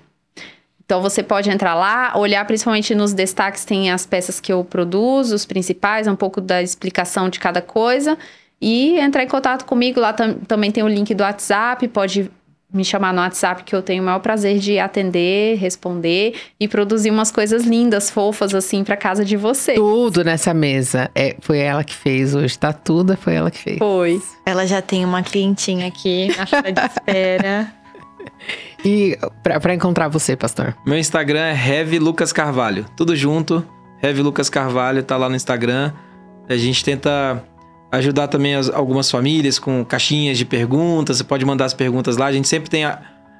Então você pode entrar lá, olhar principalmente nos destaques, tem as peças que eu produzo, os principais, um pouco da explicação de cada coisa. E entrar em contato comigo, lá tam também tem o link do WhatsApp, pode me chamar no WhatsApp que eu tenho o maior prazer de atender, responder e produzir umas coisas lindas, fofas assim para casa de você. Tudo nessa mesa é, foi ela que fez hoje, tá tudo, foi ela que fez. Foi. Ela já tem uma clientinha aqui na fila de espera. e para encontrar você, pastor? Meu Instagram é Heavy Lucas Carvalho. Tudo junto. Heavy Lucas Carvalho tá lá no Instagram. A gente tenta ajudar também as, algumas famílias com caixinhas de perguntas. Você pode mandar as perguntas lá. A gente sempre tem a,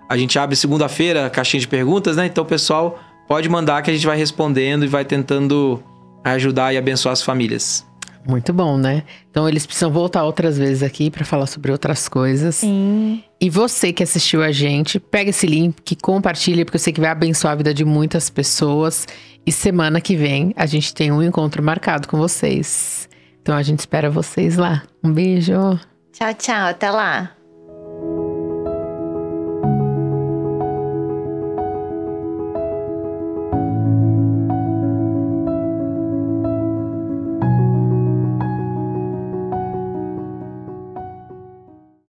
a gente abre segunda-feira caixinha de perguntas, né? Então, pessoal, pode mandar que a gente vai respondendo e vai tentando ajudar e abençoar as famílias. Muito bom, né? Então eles precisam voltar outras vezes aqui para falar sobre outras coisas. Sim. E você que assistiu a gente, pega esse link, compartilha, porque eu sei que vai abençoar a vida de muitas pessoas. E semana que vem a gente tem um encontro marcado com vocês. Então a gente espera vocês lá. Um beijo. Tchau, tchau. Até lá.